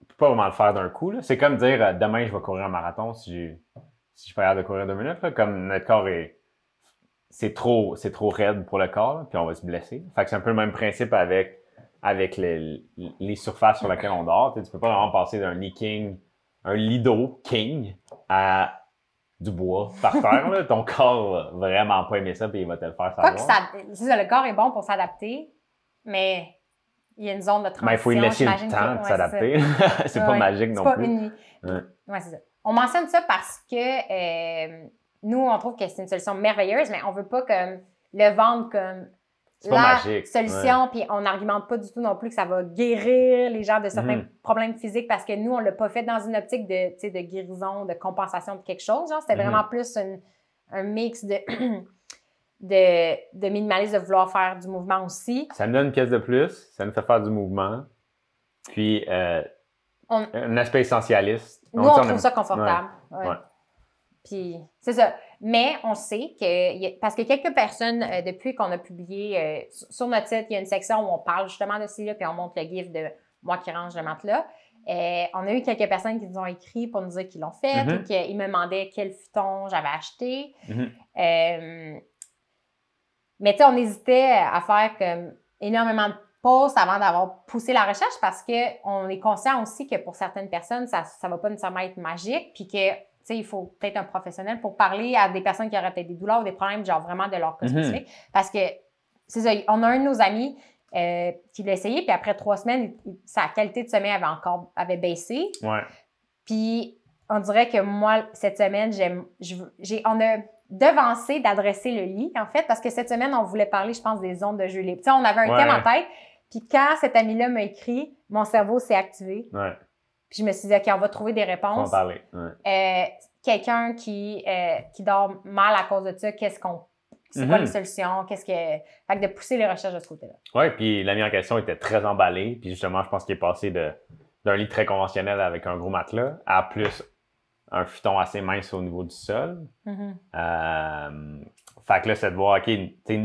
on peut pas vraiment le faire d'un coup. C'est comme dire, euh, demain, je vais courir un marathon si, si je suis pas de courir deux minutes. Comme notre corps est... C'est trop, c'est trop raide pour le corps, puis on va se blesser. Fait c'est un peu le même principe avec, avec les, surfaces sur lesquelles on dort. Tu, peux pas vraiment passer d'un king un lido king à du bois par terre. Ton corps va vraiment pas aimer ça, puis il va te le faire savoir. que ça, le corps est bon pour s'adapter, mais il y a une zone de transition. Ben, il faut lui laisser le temps que, de s'adapter. c'est pas magique non plus. c'est ça. On mentionne ça parce que euh, nous, on trouve que c'est une solution merveilleuse, mais on veut pas comme le vendre comme la solution. Puis on n'argumente pas du tout non plus que ça va guérir les gens de certains mhm. problèmes physiques parce que nous, on ne l'a pas fait dans une optique de, de guérison, de compensation de quelque chose. C'était mhm. vraiment plus un mix de, de, de minimalisme, de vouloir faire du mouvement aussi. Ça nous donne une pièce de plus, ça nous fait faire du mouvement. Puis euh, un aspect essentialiste. Nous, on, trouve ça confortable. Puis c'est ça. Mais on sait que, parce que quelques personnes, euh, depuis qu'on a publié euh, sur notre site, il y a une section où on parle justement de ça, puis on montre le gif de moi qui range le matelas. Euh, on a eu quelques personnes qui nous ont écrit pour nous dire qu'ils l'ont fait mm-hmm. ou qu'ils me demandaient quel futon j'avais acheté. Mm-hmm. mais tu sais, on hésitait à faire énormément de pauses avant d'avoir poussé la recherche parce qu'on est conscient aussi que pour certaines personnes, ça ne va pas nécessairement être magique, puis que il faut peut-être un professionnel pour parler à des personnes qui auraient peut-être des douleurs ou des problèmes, genre vraiment de leur mhm. cosmétique. Parce que, c'est on a un de nos amis euh, qui l'a essayé, puis après trois semaines, sa qualité de sommeil avait encore avait baissé. Puis on dirait que moi, cette semaine, j'ai, on a devancé d'adresser le lit, en fait, parce que cette semaine, on voulait parler, je pense, des ondes de jeu libre. on avait un thème en tête, puis quand cet ami-là m'a écrit, mon cerveau s'est activé je me suis dit, OK, on va trouver des réponses. On parler. Ouais. Euh, Quelqu'un qui, euh, qui dort mal à cause de ça, qu'est-ce qu'on. C'est pas quoi mhm. Qu'est-ce que. Fait que de pousser les recherches de ce côté-là. Oui, puis l'ami en question était très emballée. Puis justement, je pense qu'il est passé d'un lit très conventionnel avec un gros matelas à plus un futon assez mince au niveau du sol. Fac mhm. euh, fait que là, c'est de voir, OK,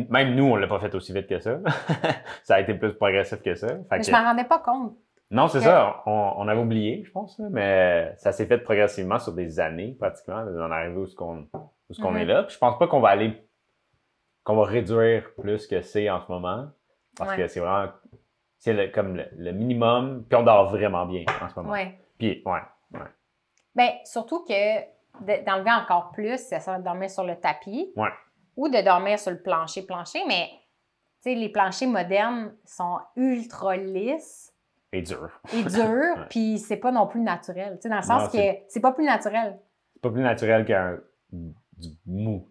même nous, on ne l'a pas fait aussi vite que ça. ça a été plus progressif que ça. Je ne je m'en rendais pas compte. Non, c'est ça. On, avait oublié, je pense, mais ça s'est fait progressivement sur des années, pratiquement. On est arrivé où ce qu'on mhm. est là. je pense pas qu'on va aller, qu'on va réduire plus que c'est en ce moment, parce que c'est vraiment, c'est comme le, minimum. Puis on dort vraiment bien en ce moment. Oui. Puis ouais, ben, surtout que d'enlever encore plus, ça sert de dormir sur le tapis. Ou de dormir sur le plancher, plancher, mais les planchers modernes sont ultra lisses est dur. Et dur, puis c'est pas non plus naturel. Tu sais, dans le sens que c'est pas plus naturel. C'est pas plus naturel qu'un du mou.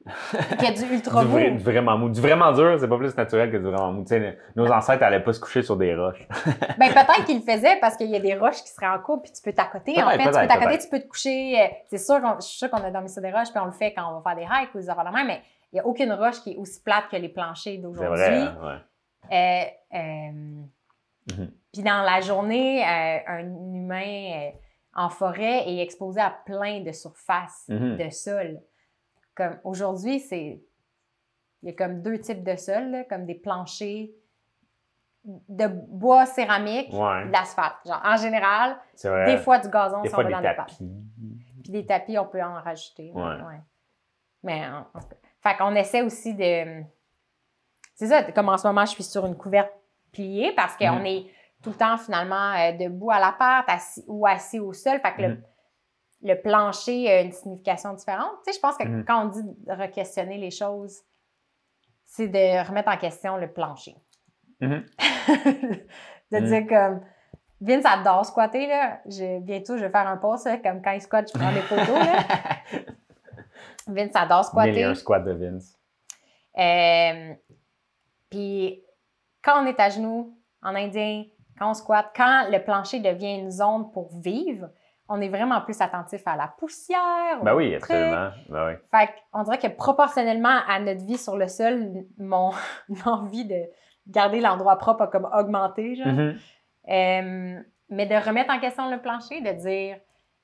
Qu'il y a du ultra mou. Du vraiment mou. Du vraiment dur, c'est pas plus naturel que du vraiment mou. sais nos ancêtres n'allaient pas se coucher sur des roches. ben, peut-être qu'ils le faisaient parce qu'il y a des roches qui seraient en couple puis tu peux t'accoter. En fait, tu peux t'accoter, tu peux te coucher. C'est sûr, je suis sûr qu'on a dormi sur des roches puis on le fait quand on va faire des hikes ou des affaires mais il n'y a aucune roche qui est aussi plate que les planchers d'aujourd'hui. C'est vrai, ouais. euh, euh mm-hmm. Puis dans la journée, euh, un humain euh, en forêt est exposé à plein de surfaces mhm. de sol. Comme aujourd'hui, c'est il y a comme deux types de sols, comme des planchers de bois céramique, d'asphalte. Genre, en général, des fois du gazon, des fois, des tapis. Puis des tapis, on peut en rajouter. Ouais. Mais essaie aussi de. C'est ça, comme en ce moment, je suis sur une couverte pliée parce qu'on mhm. est tout le temps finalement euh, debout à l'appart assis, ou assis au sol. Fait que mhm. le, plancher a une signification différente. Tu sais, je pense que mhm. quand on dit re-questionner les choses, c'est de remettre en question le plancher. Mhm. de dire comme Vince adore squatter, là. bientôt, je vais faire un pause, comme quand il squatte, je prends des photos. Là. Vince adore squatter. un squat de Vince. Euh, puis quand on est à genoux en indien, quand on squatte, quand le plancher devient une zone pour vivre, on est vraiment plus attentif à la poussière. Ben oui, absolument. Ben oui. Fait on dirait que proportionnellement à notre vie sur le sol, mon envie de garder l'endroit propre a comme augmenté. Genre. Mm-hmm. mais de remettre en question le plancher, de dire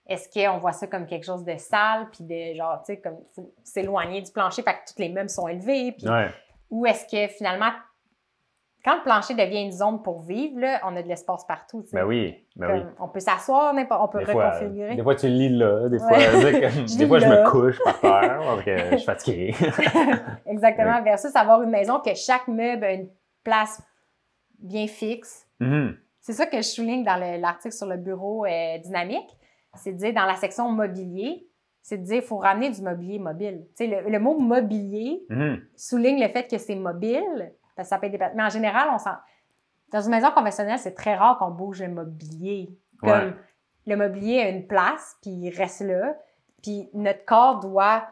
est-ce qu'on voit ça comme quelque chose de sale, puis de genre, tu sais, comme s'éloigner du plancher, fait que toutes les mêmes sont élevées. puis. Ou est-ce que finalement, quand le plancher devient une zone pour vivre, on a de l'espace partout. Ben, ben oui, On peut s'asseoir, on peut reconfigurer. des fois, tu lis là, des fois, je me couche par terre parce que je suis fatiguée. Exactement, versus avoir une maison que chaque meuble a une place bien fixe. Mm-hmm. C'est ça que je souligne dans l'article sur le bureau euh, dynamique. C'est de dire dans la section mobilier, c'est de dire qu'il faut ramener du mobilier mobile. Le, mot mobilier mm-hmm. souligne le fait que c'est mobile, ça Mais en général, on sent Dans une maison conventionnelle, c'est très rare qu'on bouge le mobilier. Comme le mobilier a une place, puis il reste là. Puis notre corps doit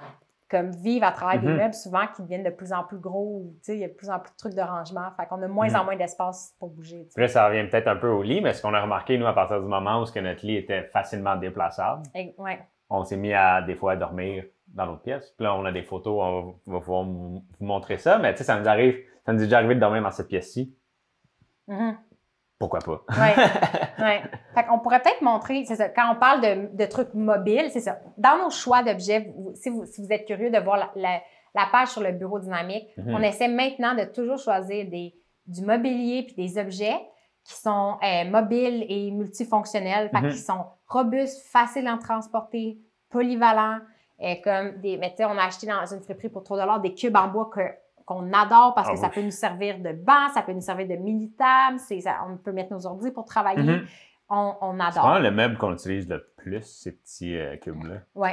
comme vivre à travers des mhm. meubles souvent qui deviennent de plus en plus gros, il y a de plus en plus de trucs de rangement, fait qu'on a moins en mhm. moins d'espace pour bouger. Là, ça revient peut-être un peu au lit, mais ce qu'on a remarqué, nous, à partir du moment où notre lit était facilement déplaçable, on s'est mis à, des fois, à dormir dans notre pièce. Puis là, on a des photos, on va pouvoir vous montrer ça, mais ça nous arrive ça nous est déjà arrivé de dormir dans cette pièce-ci. Mm-hmm. Pourquoi pas? oui. Ouais. pourrait peut-être montrer, quand on parle de, trucs mobiles, c'est ça. Dans nos choix d'objets, si vous, êtes curieux de voir la, page sur le bureau dynamique, mm-hmm. on essaie maintenant de toujours choisir des, du mobilier puis des objets qui sont euh, mobiles et multifonctionnels, mm-hmm. qui sont robustes, faciles à transporter, polyvalents. Euh, comme des, mais on a acheté dans une friperie pour 3 des cubes en bois que qu'on adore parce ah que ça peut nous servir de banc, ça peut nous servir de mini table, on peut mettre nos ordi pour travailler. Mm-hmm. on, adore. C'est vraiment le meuble qu'on utilise le plus, ces petits euh, cubes-là. Oui.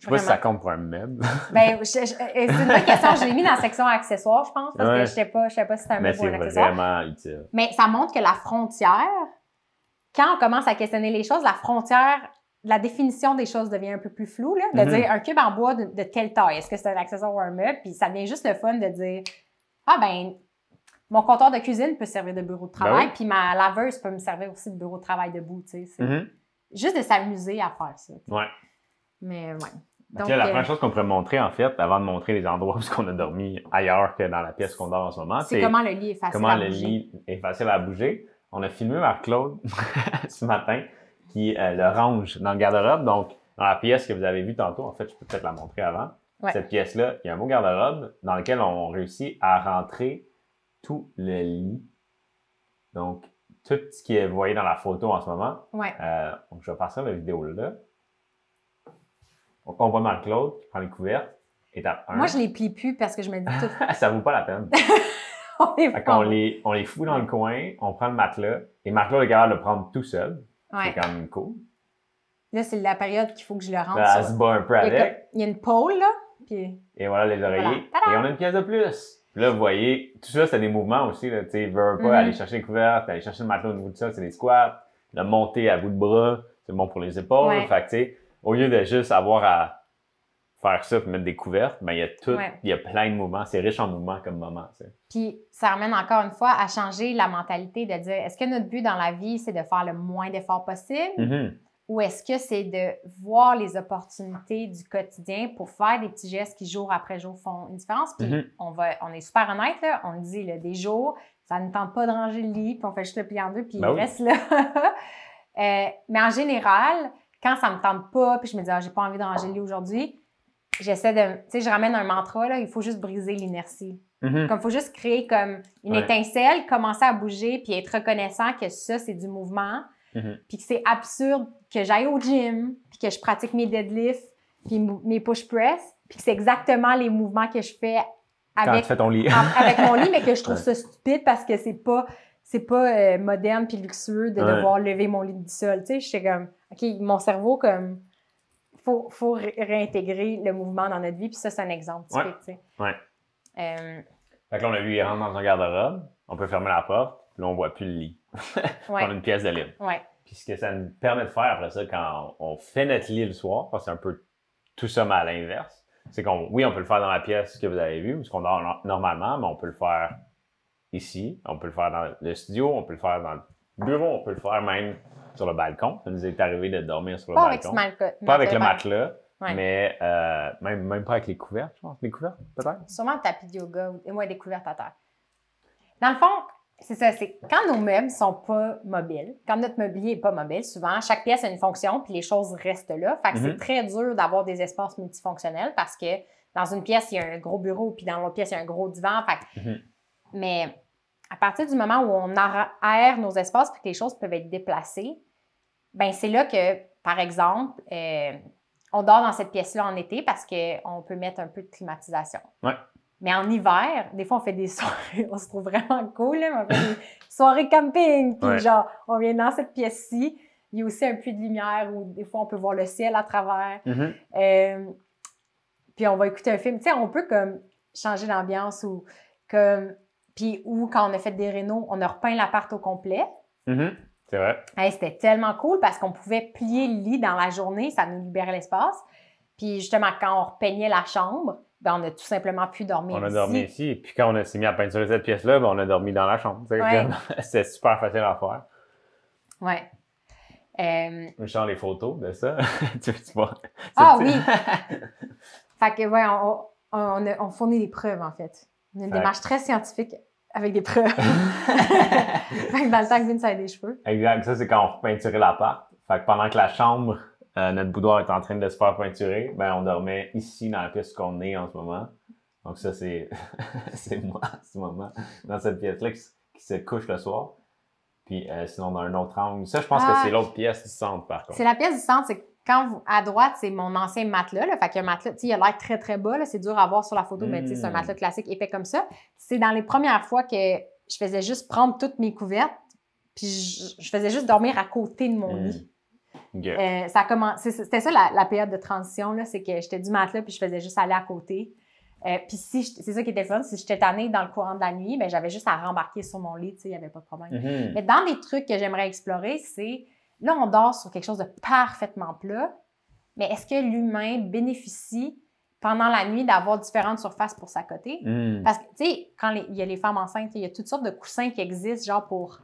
Je sais pas si ça compte pour un meuble. ben, euh, c'est une question. Je l'ai mis dans la section accessoires, je pense, parce que je ne pas, je sais pas si c'est un meuble Mais c'est vraiment utile. Mais ça montre que la frontière, quand on commence à questionner les choses, la frontière la définition des choses devient un peu plus floue, de mhm. dire un cube en bois de, de taille, est-ce que c'est un accessoire ou un meuble? Puis ça devient juste le fun de dire Ah ben, mon comptoir de cuisine peut servir de bureau de ben travail, puis ma laveuse peut me servir aussi de bureau de travail debout, tu sais. Mhm. Juste de s'amuser à faire ça. Ouais. Mais ouais. la première euh, chose qu'on pourrait montrer, en fait, avant de montrer les endroits où on a dormi ailleurs que dans la pièce qu'on dort en ce moment, c'est comment le lit est facile lit est facile à bouger. On a filmé Marc-Claude ce matin qui euh, le range dans le garde-robe. Donc, dans la pièce que vous avez vue tantôt, en fait, je peux peut-être la montrer avant. Cette pièce-là, il y a un beau garde-robe dans lequel on réussit à rentrer tout le lit. Donc, tout ce qui est voyé dans la photo en ce moment. Ouais. Euh, donc, je vais passer la vidéo là. On voit marc Claude qui prend les couvertes. Étape 1. Moi, je les plie plus parce que je me dis tout. ça vaut pas la peine. on, les on, les, on les fout dans le coin, on prend le matelas et Marc-Claude est capable de le prendre tout seul. C'est quand même cool. Là, c'est la période qu'il faut que je le rende. Ben, ça. elle se bat un peu avec. Il y a, une pole, là. Puis... Et voilà les oreillers. Et on a une pièce de plus. là, vous voyez, tout ça, c'est des mouvements aussi. Tu sais, veux pas mm-hmm. aller chercher les couvertes, aller chercher le matelas au niveau de ça, c'est des squats. La montée à bout de bras, c'est bon pour les épaules. Fait tu sais, au lieu de juste avoir à faire ça, puis mettre des couvertes, mais ben, il y a tout, il y a plein de mouvements. C'est riche en mouvements comme moment. Puis ça ramène encore une fois à changer la mentalité de dire est-ce que notre but dans la vie, c'est de faire le moins d'efforts possible mm-hmm. ou est-ce que c'est de voir les opportunités du quotidien pour faire des petits gestes qui, jour après jour, font une différence? Puis mm-hmm. on, va, on est super honnête, là, on dit, là, des jours, ça ne tente pas de ranger le lit, puis on fait juste le pli en deux, puis ben il reste là. Euh, mais en général, quand ça ne me tente pas, puis je me dis, ah, j'ai pas envie de ranger le lit aujourd'hui, j'essaie de. Tu sais, je ramène un mantra, là, il faut juste briser l'inertie. Mm-hmm. Comme il faut juste créer comme une étincelle, commencer à bouger, puis être reconnaissant que ça, c'est du mouvement. Mm-hmm. Puis que c'est absurde que j'aille au gym, puis que je pratique mes deadlifts, puis mes push press, puis que c'est exactement les mouvements que je fais avec, avec mon lit, mais que je trouve ça stupide parce que c'est pas c'est pas euh, moderne puis luxueux de devoir lever mon lit du sol. Tu sais, je comme, OK, mon cerveau, comme, faut, faut réintégrer le mouvement dans notre vie. Puis ça, c'est un exemple euh, là, on a vu, il rentre dans un garde-robe, on peut fermer la porte, puis là, on voit plus le lit. on a une pièce de lit. Ouais. Puis ce que ça nous permet de faire après ça, quand on fait notre lit le soir, c'est un peu tout ça, mais à l'inverse, c'est qu'on, oui, on peut le faire dans la pièce que vous avez vue, ce qu'on dort normalement, mais on peut le faire ici, on peut le faire dans le studio, on peut le faire dans le bureau, on peut le faire même sur le balcon. Ça nous est arrivé de dormir sur le balcon. pas avec le matelas. Mais euh, même, pas avec les couvertes, je pense. Les couvertes, peut-être? Sûrement tapis de yoga ou moi, des couvertes à terre. Dans le fond, c'est ça, c'est quand nos meubles sont pas mobiles, quand notre mobilier n'est pas mobile, souvent, chaque pièce a une fonction, puis les choses restent là. Fait que c'est mhm. très dur d'avoir des espaces multifonctionnels parce que dans une pièce, il y a un gros bureau, puis dans l'autre pièce, il y a un gros divan. Fait que, mhm. Mais à partir du moment où on aère nos espaces et que les choses peuvent être déplacées, ben c'est là que, par exemple, euh, on dort dans cette pièce-là en été parce qu'on peut mettre un peu de climatisation. Ouais. Mais en hiver, des fois, on fait des soirées, on se trouve vraiment cool, hein, on fait des camping, puis genre, on vient dans cette pièce-ci. Il y a aussi un puits de lumière où des fois, on peut voir le ciel à travers. Mm-hmm. Euh, puis on va écouter un film. Tu sais, on peut comme changer l'ambiance ou comme puis, ou quand on a fait des rénaux, on a repeint l'appart au complet. Mm-hmm. C'est vrai. C'était tellement cool parce qu'on pouvait plier le lit dans la journée, ça nous libérait l'espace. Puis justement, quand on repeignait la chambre, ben, on a tout simplement pu dormir ici. On a dormi ici. puis quand on s'est mis à peindre cette pièce-là, ben, on a dormi dans la chambre. C'était super facile à faire. Ouais. Euh, Je sens les photos de ça. tu, vois. Ah oui! fait que, oui, on, fournit des preuves, en fait. Une démarche très scientifique avec des preuves. fait que dans le temps que a des cheveux. Exact. Ça, c'est quand on peinturait l'appart. Fait que pendant que la chambre, euh, notre boudoir est en train de se faire peinturer, ben, on dormait ici dans la pièce qu'on est en ce moment. Donc, ça, c'est, moi en ce moment, dans cette pièce-là qui, se couche le soir. Puis, euh, sinon, dans un autre angle. Ça, je pense que c'est ah. l'autre pièce du centre, par contre. C'est la pièce du centre, c'est quand vous, à droite, c'est mon ancien matelas. Là, y a il a l'air très, très bas. C'est dur à voir sur la photo, mais c'est un mmh. matelas classique épais comme ça. C'est dans les premières fois que je faisais juste prendre toutes mes couvertes, puis je, faisais juste dormir à côté de mon mmh. lit. Euh, c'était ça la, période de transition, c'est que j'étais du matelas, puis je faisais juste aller à côté. Euh, puis si c'est ça qui était fun, si j'étais tannée dans le courant de la nuit, mais j'avais juste à rembarquer sur mon lit, il n'y avait pas de problème. Mmh. Mais dans les trucs que j'aimerais explorer, c'est Là, on dort sur quelque chose de parfaitement plat, mais est-ce que l'humain bénéficie pendant la nuit d'avoir différentes surfaces pour sa côté? Hmm. Parce que, tu sais, quand il y a les femmes enceintes, il y a toutes sortes de coussins qui existent, genre pour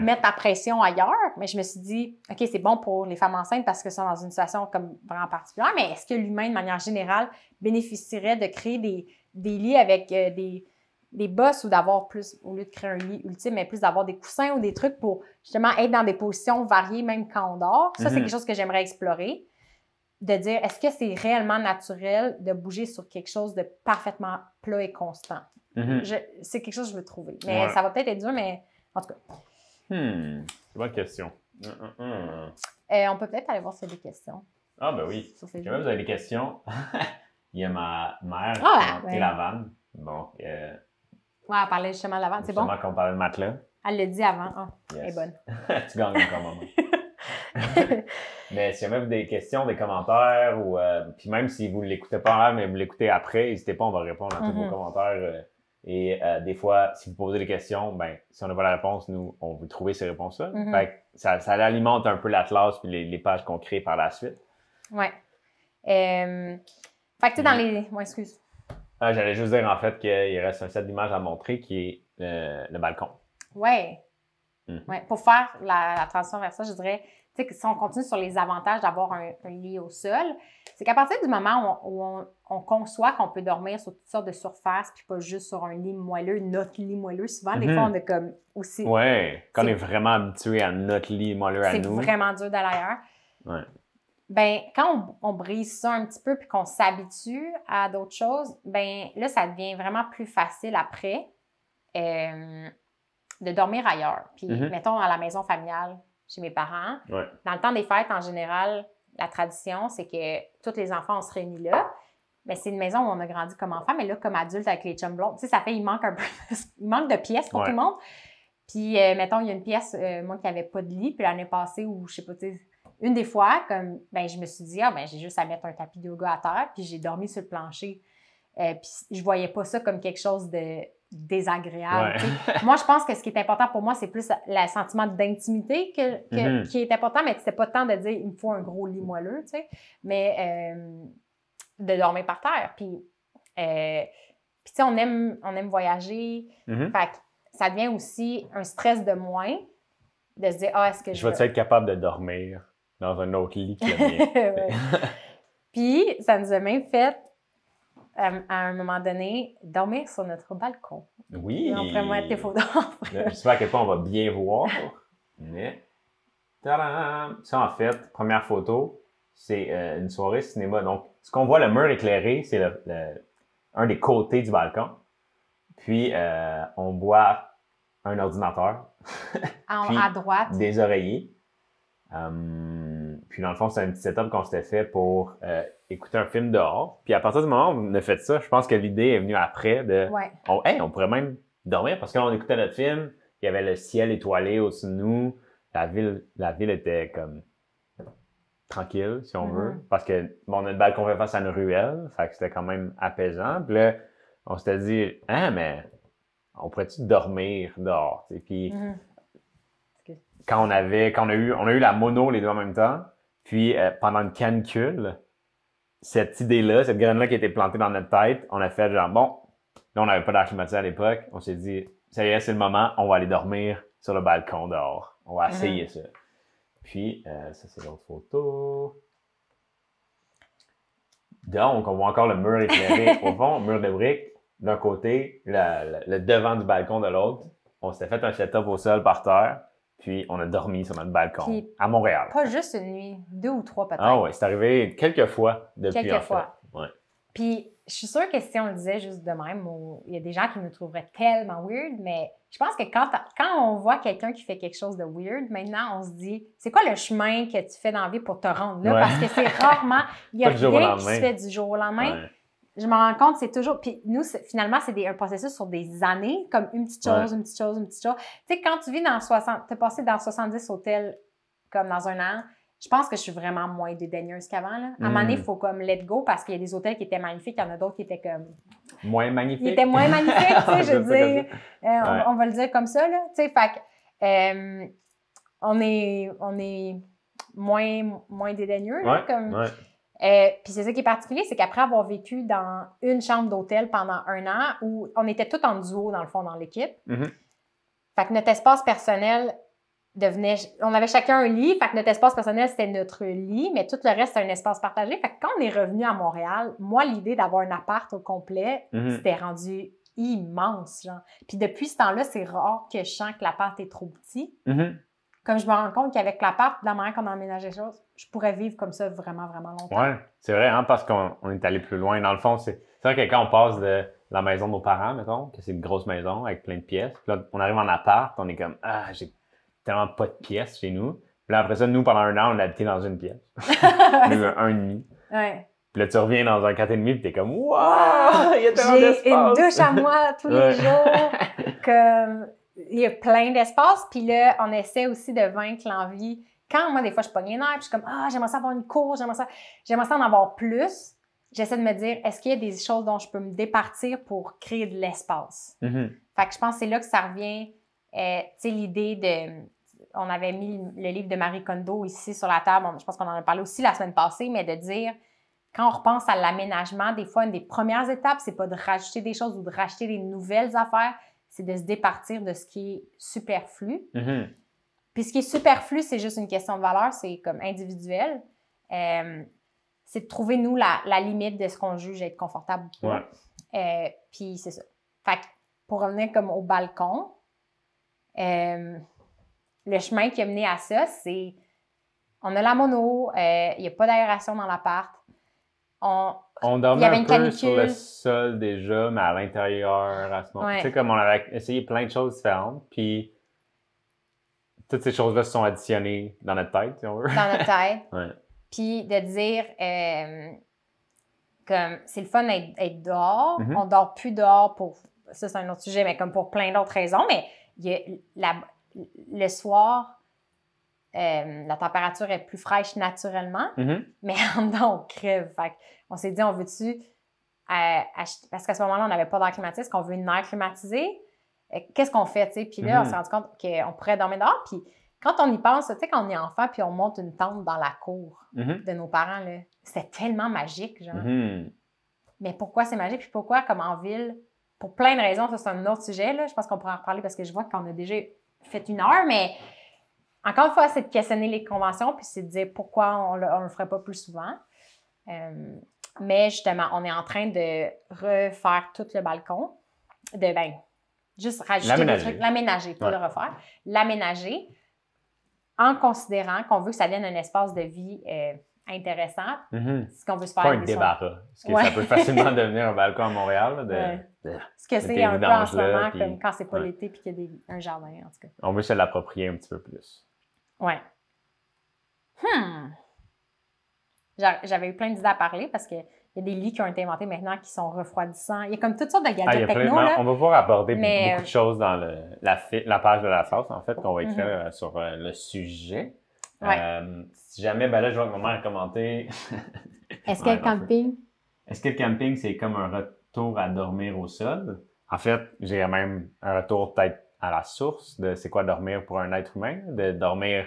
mettre la pression ailleurs. Mais je me suis dit, OK, c'est bon pour les femmes enceintes parce que sont dans une situation comme vraiment particulière, mais est-ce que l'humain, de manière générale, bénéficierait de créer des, des lits avec euh, des des bosses ou d'avoir plus, au lieu de créer un lit ultime, mais plus d'avoir des coussins ou des trucs pour justement être dans des positions variées même quand on dort. Ça, c'est mhm. quelque chose que j'aimerais explorer. De dire, est-ce que c'est réellement naturel de bouger sur quelque chose de parfaitement plat et constant? Mhm. C'est quelque chose que je veux trouver. Mais ça va peut-être être dur, mais en tout cas. Hmm, bonne question. Hum, hum, hum. Euh, on peut peut-être aller voir si des questions. Ah, ben oui. Si vous avez des questions, il y a ma mère et ah, qui la vanne. Bon, Ouais, elle parlait justement de l'avant. c'est bon? Justement on parlait de matelas. Elle le dit avant. Ah, elle est bonne. tu gagnes comme maman. mais si jamais a avez des questions, des commentaires, ou euh, puis même si vous ne l'écoutez pas en live, mais vous l'écoutez après, n'hésitez pas, on va répondre à tous vos mhm. commentaires. Euh, et euh, des fois, si vous posez des questions, ben, si on n'a pas la réponse, nous, on vous trouver ces réponses-là. Mhm. Fait ça, alimente un peu l'atlas puis les, pages qu'on crée par la suite. Ouais. Euh, fait que, tu dans mhm. les. Moi, excuse. Ah, j'allais juste dire, en fait, qu'il reste un set d'images à montrer qui est euh, le balcon. Oui. Hmm. Ouais. Pour faire la, transition vers ça, je dirais, que si on continue sur les avantages d'avoir un, lit au sol, c'est qu'à partir du moment où on, conçoit qu'on peut dormir sur toutes sortes de surfaces, puis pas juste sur un lit moelleux, notre lit moelleux, souvent, des fois, mhm. on est comme aussi. Oui, quand on est vraiment habitué à notre lit moelleux à nous. C'est vraiment dur d'aller ailleurs ben quand on, brise ça un petit peu puis qu'on s'habitue à d'autres choses, ben là, ça devient vraiment plus facile après euh, de dormir ailleurs. Puis, mm-hmm. mettons, à la maison familiale, chez mes parents. Dans le temps des fêtes, en général, la tradition, c'est que tous les enfants, on se réunit là. Mais ben, c'est une maison où on a grandi comme enfant, mais là, comme adulte avec les chums tu sais, ça fait, il manque un peu, manque de pièces pour tout le monde. Puis, euh, mettons, il y a une pièce, euh, moi, qui n'avait pas de lit, puis l'année passée, ou je sais pas, tu sais, une des fois, comme, ben, je me suis dit, ah, ben, j'ai juste à mettre un tapis de yoga à terre, puis j'ai dormi sur le plancher. et euh, puis je voyais pas ça comme quelque chose de désagréable. moi, je pense que ce qui est important pour moi, c'est plus le sentiment d'intimité mm-hmm. qui est important, mais c'était pas temps de dire, il me faut un gros lit moelleux, mais euh, de dormir par terre. Puis, euh, on aime, on aime voyager. Mm-hmm. Fait que ça devient aussi un stress de moins de se dire, ah, est-ce que je... vais être capable de dormir? dans un autre lit que le mien. Puis, ça nous a même fait, euh, à un moment donné, dormir sur notre balcon. Oui. On pourrait mettre des J'espère qu'à on va bien voir. Mais, Ça, en fait, première photo, c'est euh, une soirée cinéma. Donc, ce qu'on voit, le mur éclairé, c'est un des côtés du balcon. Puis, euh, on voit un ordinateur. à droite. Des oreillers. Euh, puis dans le fond, c'est un petit setup qu'on s'était fait pour euh, écouter un film dehors. Puis à partir du moment où on a fait ça, je pense que l'idée est venue après de ouais. on, hey, on pourrait même dormir parce qu'on écoutait notre film, il y avait le ciel étoilé au-dessus de nous. La ville, la ville était comme tranquille, si on veut. Mm-hmm. Parce que on a une balcon fait face à une ruelle. Fait que c'était quand même apaisant. Puis là, on s'était dit Ah, mais on pourrait-tu dormir dehors? Puis mm-hmm quand on avait, quand on a eu, on a eu la mono les deux en même temps, puis euh, pendant une canicule, cette idée-là, cette graine-là qui était plantée dans notre tête, on a fait genre, bon, là, on n'avait pas d'air à l'époque, on s'est dit, ça y est, c'est le moment, on va aller dormir sur le balcon dehors. On va essayer mhm. ça. Puis, euh, ça, c'est l'autre photo. Donc, on voit encore le mur éclairé au fond, mur de briques. D'un côté, le, devant du balcon de l'autre. On s'est fait un setup au sol par terre. Puis on a dormi sur notre balcon à Montréal. Pas juste une nuit, deux ou trois peut-être. Ah oui, c'est arrivé quelques fois depuis quelques fois. Puis je suis sûre que si on le disait juste de même, il y a des gens qui nous trouveraient tellement weird, mais je pense que quand, quand on voit quelqu'un qui fait quelque chose de weird, maintenant on se dit, c'est quoi le chemin que tu fais dans la vie pour te rendre là? Parce que c'est rarement, il y a rien qui se fait du jour au lendemain je me rends compte, c'est toujours. Puis nous, finalement, c'est un processus sur des années, comme une petite chose, une petite chose, une petite chose. Tu sais, quand tu vis dans 60, t'es passé dans 70 hôtels comme dans un an, je pense que je suis vraiment moins dédaigneuse qu'avant. À un moment donné, il hmm. faut comme let go parce qu'il y a des hôtels qui étaient magnifiques, il y en a d'autres qui étaient comme. Moins magnifiques. Ils étaient moins magnifiques, tu sais, je veux dire. Euh, on, va le dire comme ça, là. Tu sais, fait euh, on est, on est moins, moins dédaigneux, là, euh, puis c'est ça qui est particulier, c'est qu'après avoir vécu dans une chambre d'hôtel pendant un an, où on était tout en duo, dans le fond, dans l'équipe, mm-hmm. fait que notre espace personnel devenait... On avait chacun un lit, fait que notre espace personnel, c'était notre lit, mais tout le reste, c'est un espace partagé. Fait que quand on est revenu à Montréal, moi, l'idée d'avoir un appart au complet, mm-hmm. c'était rendu immense, genre. Puis depuis ce temps-là, c'est rare que je sens que l'appart est trop petit. Mm-hmm comme je me rends compte qu'avec l'appart, de la manière qu'on emménage les choses, je pourrais vivre comme ça vraiment, vraiment longtemps. Oui, c'est vrai, hein, parce qu'on est allé plus loin. Dans le fond, c'est vrai que quand on passe de la maison de nos parents, mettons, que c'est une grosse maison avec plein de pièces, puis là, on arrive en appart, on est comme, ah, j'ai tellement pas de pièces chez nous. Puis là, après ça, nous, pendant un an, on a habité dans une pièce. nous, un demi. Ouais. Puis là, tu reviens dans un 4,5 et t'es comme, waouh, il y a tellement J'ai une douche à moi tous les jours. Comme, il y a plein d'espace. Puis là, on essaie aussi de vaincre l'envie. Quand moi, des fois, je pogne une nerfs, puis je suis comme, ah, j'aimerais ça avoir une course, j'aimerais ça, en avoir plus. J'essaie de me dire, est-ce qu'il y a des choses dont je peux me départir pour créer de l'espace? Mm-hmm. Fait que je pense que c'est là que ça revient, euh, tu sais, l'idée de. On avait mis le livre de Marie Kondo ici sur la table. je pense qu'on en a parlé aussi la semaine passée, mais de dire, quand on repense à l'aménagement, des fois, une des premières étapes, c'est pas de rajouter des choses ou de racheter des nouvelles affaires, c'est de se départir de ce qui est superflu. Mm-hmm. Puis ce qui est superflu, c'est juste une question de valeur, c'est comme individuel. Euh, c'est de trouver, nous, la, limite de ce qu'on juge être confortable. Euh, puis c'est ça. Fait pour revenir comme au balcon, euh, le chemin qui a mené à ça, c'est on a la mono, il n'y a pas d'aération dans l'appart, on, dormait un peu sur le sol déjà, mais à l'intérieur, à ce moment. là Tu sais, comme on avait essayé plein de choses différentes, puis toutes ces choses-là se sont additionnées dans notre tête, si on veut. Dans notre tête. ouais. Puis de dire, euh, comme, c'est le fun d'être dehors, mm-hmm. on dort plus dehors pour, ça c'est un autre sujet, mais comme pour plein d'autres raisons, mais y a le soir, euh, la température est plus fraîche naturellement, mhm. mais en dedans, on crève. on s'est dit, on veut-tu euh, acheter. Parce qu'à ce moment-là, on n'avait pas d'air climatisé. est qu'on veut une aire climatisée? Euh, qu'est-ce qu'on fait? sais Puis là, on mhm. s'est rendu compte qu'on pourrait dormir dehors. Puis quand on y pense, tu sais, quand on est enfant, puis on monte une tente dans la cour mhm. de nos parents, c'est tellement magique, genre. Mais pourquoi c'est magique? Puis pourquoi, comme en ville, pour plein de raisons, ça c'est un autre sujet, là, je pense qu'on pourra en reparler parce que je vois qu'on a déjà fait une heure, mais encore une fois, c'est de questionner les conventions, puis c'est de dire pourquoi on ne le, ferait pas plus souvent. Euh, mais justement, on est en train de refaire tout le balcon, de ben, juste rajouter l'aménager, pas le refaire, l'aménager en considérant qu'on veut que ça devienne un espace de vie euh, intéressant, mm-hmm. ce qu'on veut se faire. Pas un débarras, parce que ça peut facilement devenir un balcon à Montréal. ce que c'est un peu en ce moment, comme quand c'est pas l'été puis qu'il y a un jardin, en tout cas. On veut se l'approprier un petit peu plus. Ouais. Hmm. J'avais eu plein d'idées à parler parce qu'il y a des lits qui ont été inventés maintenant qui sont refroidissants. Il y a comme toutes sortes de gadgets ah, techno. on va pouvoir aborder beaucoup de euh, choses dans la, page de la sauce, en fait, qu'on va écrire mm-hmm. euh, sur euh, le sujet. si jamais, ben là, je vois que ma mère commenté. Est-ce que le camping? Est-ce que le camping, c'est comme un retour à dormir au sol? En fait, j'ai même un retour peut-être à la source de c'est quoi dormir pour un être humain, de dormir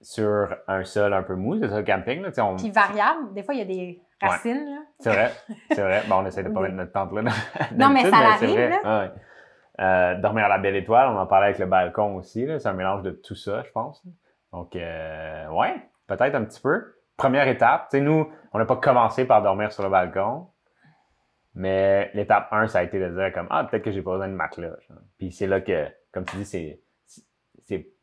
sur un sol un peu mou, c'est ça le camping. Là, Puis variable, des fois il y a des racines. C'est vrai, c'est vrai. Bon, on essaie de pas mettre notre tente là. non, mais ça arrive. Ah euh, dormir à la belle étoile, on en parlait avec le balcon aussi. C'est un mélange de tout ça, je pense. Donc, euh, ouais, peut-être un petit peu. Première étape, tu sais, nous, on n'a pas commencé par dormir sur le balcon. Mais l'étape 1, ça a été de dire comme Ah, peut-être que j'ai pas besoin de ma Puis c'est là que, comme tu dis, c'est,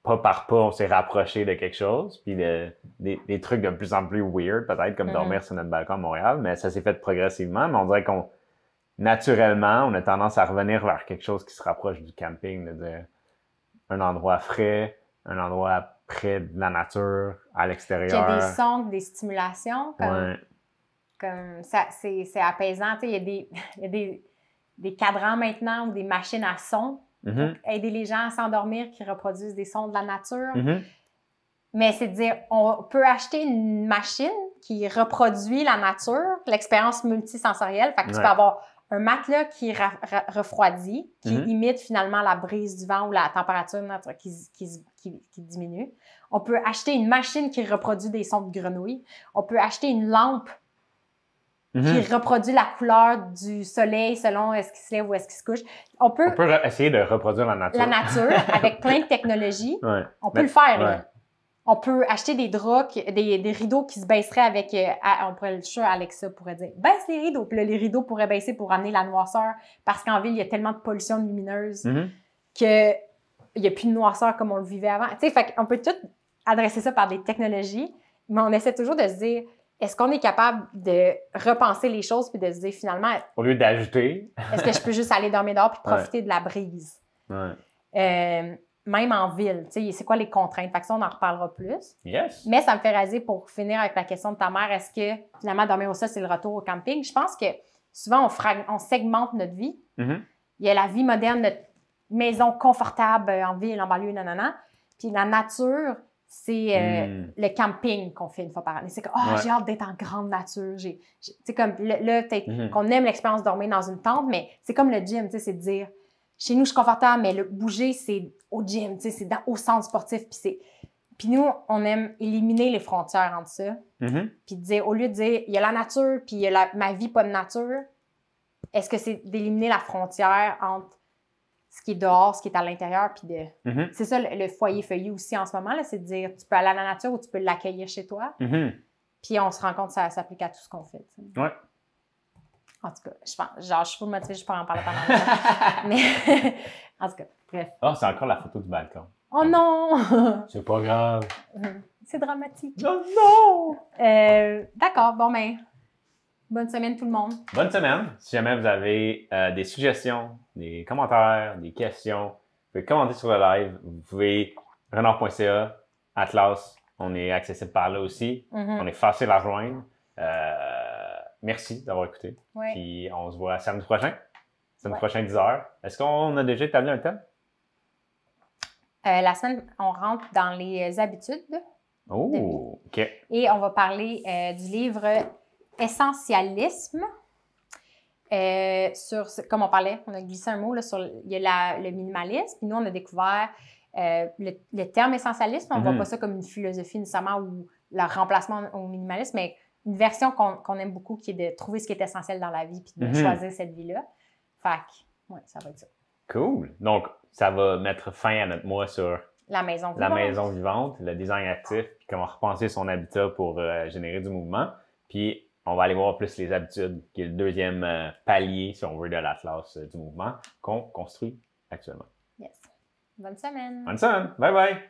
pas par pas, on s'est rapproché de quelque chose. Puis des, trucs de plus en plus weird, peut-être, comme mm-hmm. dormir sur notre balcon à Montréal. Mais ça s'est fait progressivement. Mais on dirait qu'on, naturellement, on a tendance à revenir vers quelque chose qui se rapproche du camping, de dire un endroit frais, un endroit près de la nature, à l'extérieur. Il y a des sons, des stimulations. Comme ça, c'est, apaisant. il y a, des, des, cadrans maintenant ou des machines à son. Mhm. Aider les gens à s'endormir qui reproduisent des sons de la nature. Mhm. Mais c'est dire, on peut acheter une machine qui reproduit la nature, l'expérience multisensorielle. Fait que tu peux avoir un matelas qui refroidit, qui mhm. imite finalement la brise du vent ou la température qui, qui, diminue. On peut acheter une machine qui reproduit des sons de grenouilles. On peut acheter une lampe qui mhm. reproduit la couleur du soleil selon est-ce euh, qu'il se lève ou est-ce qu'il se couche. On peut, essayer de reproduire la nature. La nature, avec plein de technologies. On peut le faire. On peut acheter des draps, des, rideaux qui se baisseraient avec... Euh, on pourrait, le Alexa pourrait dire « baisse les rideaux ». Puis les rideaux pourraient baisser pour amener la noirceur parce qu'en ville, il y a tellement de pollution lumineuse qu'il mhm. que n'y a plus de noirceur comme on le vivait avant. Tu sais, on peut tout adresser ça par des technologies, mais on essaie toujours de se dire est-ce qu'on est capable de repenser les choses puis de se dire finalement. Au lieu d'ajouter. est-ce que je peux juste aller dormir dehors puis profiter de la brise? Euh, même en ville, tu sais, c'est quoi les contraintes? Fait que ça, on en reparlera plus. Yes. Mais ça me fait raser pour finir avec la question de ta mère. Est-ce que finalement, dormir au sol, c'est le retour au camping? Je pense que souvent, on, on segmente notre vie. Mm-hmm. Il y a la vie moderne, notre maison confortable euh, en ville, en banlieue, nanana. Puis la nature, c'est euh, hmm. le camping qu'on fait une fois par année. C'est que, oh, j'ai hâte d'être en grande nature. J'ai, c'est comme, là, peut-être hmm. qu'on aime l'expérience de dormir dans une tente, mais c'est comme le gym, c'est de dire, chez nous, je suis confortable, mais le bouger, c'est au gym, tu sais, c'est au centre sportif. Puis Puis nous, on aime éliminer les frontières entre ça. Hmm. Puis dire, au lieu de dire, il y a la nature, puis il y a ma vie pas de nature, est-ce que c'est d'éliminer la frontière entre ce qui est dehors, ce qui est à l'intérieur, puis de... Mm-hmm. C'est ça le, foyer feuillu aussi en ce moment, là, c'est de dire tu peux aller à la nature ou tu peux l'accueillir chez toi. Mm-hmm. Puis on se rend compte que ça s'applique à tout ce qu'on fait. Ouais. En tout cas, je pense, genre, je suis full motivée, je peux en parler pendant longtemps. Mais en tout cas, bref. oh, c'est encore la photo du balcon. Oh non! c'est pas grave. C'est dramatique. Oh non! Euh, d'accord, bon ben, Bonne semaine tout le monde. Bonne semaine. Si jamais vous avez euh, des suggestions, des commentaires, des questions, vous pouvez commenter sur le live. Vous pouvez renard.ca, Atlas. On est accessible par là aussi. Mm-hmm. On est facile à rejoindre. Euh, merci d'avoir écouté. Puis on se voit samedi prochain. Samedi prochain, 10h. Est-ce qu'on a déjà établi un thème? Euh, la semaine, on rentre dans les habitudes. Oh, OK. Et on va parler du livre essentialisme. Euh, sur, comme on parlait, on a glissé un mot là, sur il y a la, le minimalisme, puis nous, on a découvert euh, le, terme essentialisme. On ne voit mhm. pas ça comme une philosophie nécessairement ou le remplacement au minimalisme, mais une version qu'on aime beaucoup qui est de trouver ce qui est essentiel dans la vie puis de mhm. choisir cette vie-là. fac ouais, ça va être ça. Cool. Donc, ça va mettre fin à notre mois sur la maison vivante, la maison vivante le design actif, puis comment repenser son habitat pour euh, générer du mouvement. Puis on va aller voir plus les habitudes, qui est le deuxième euh, palier, si on veut, de l'atlas euh, du mouvement qu'on construit actuellement. Yes. Bonne semaine. Bonne semaine. Bye bye.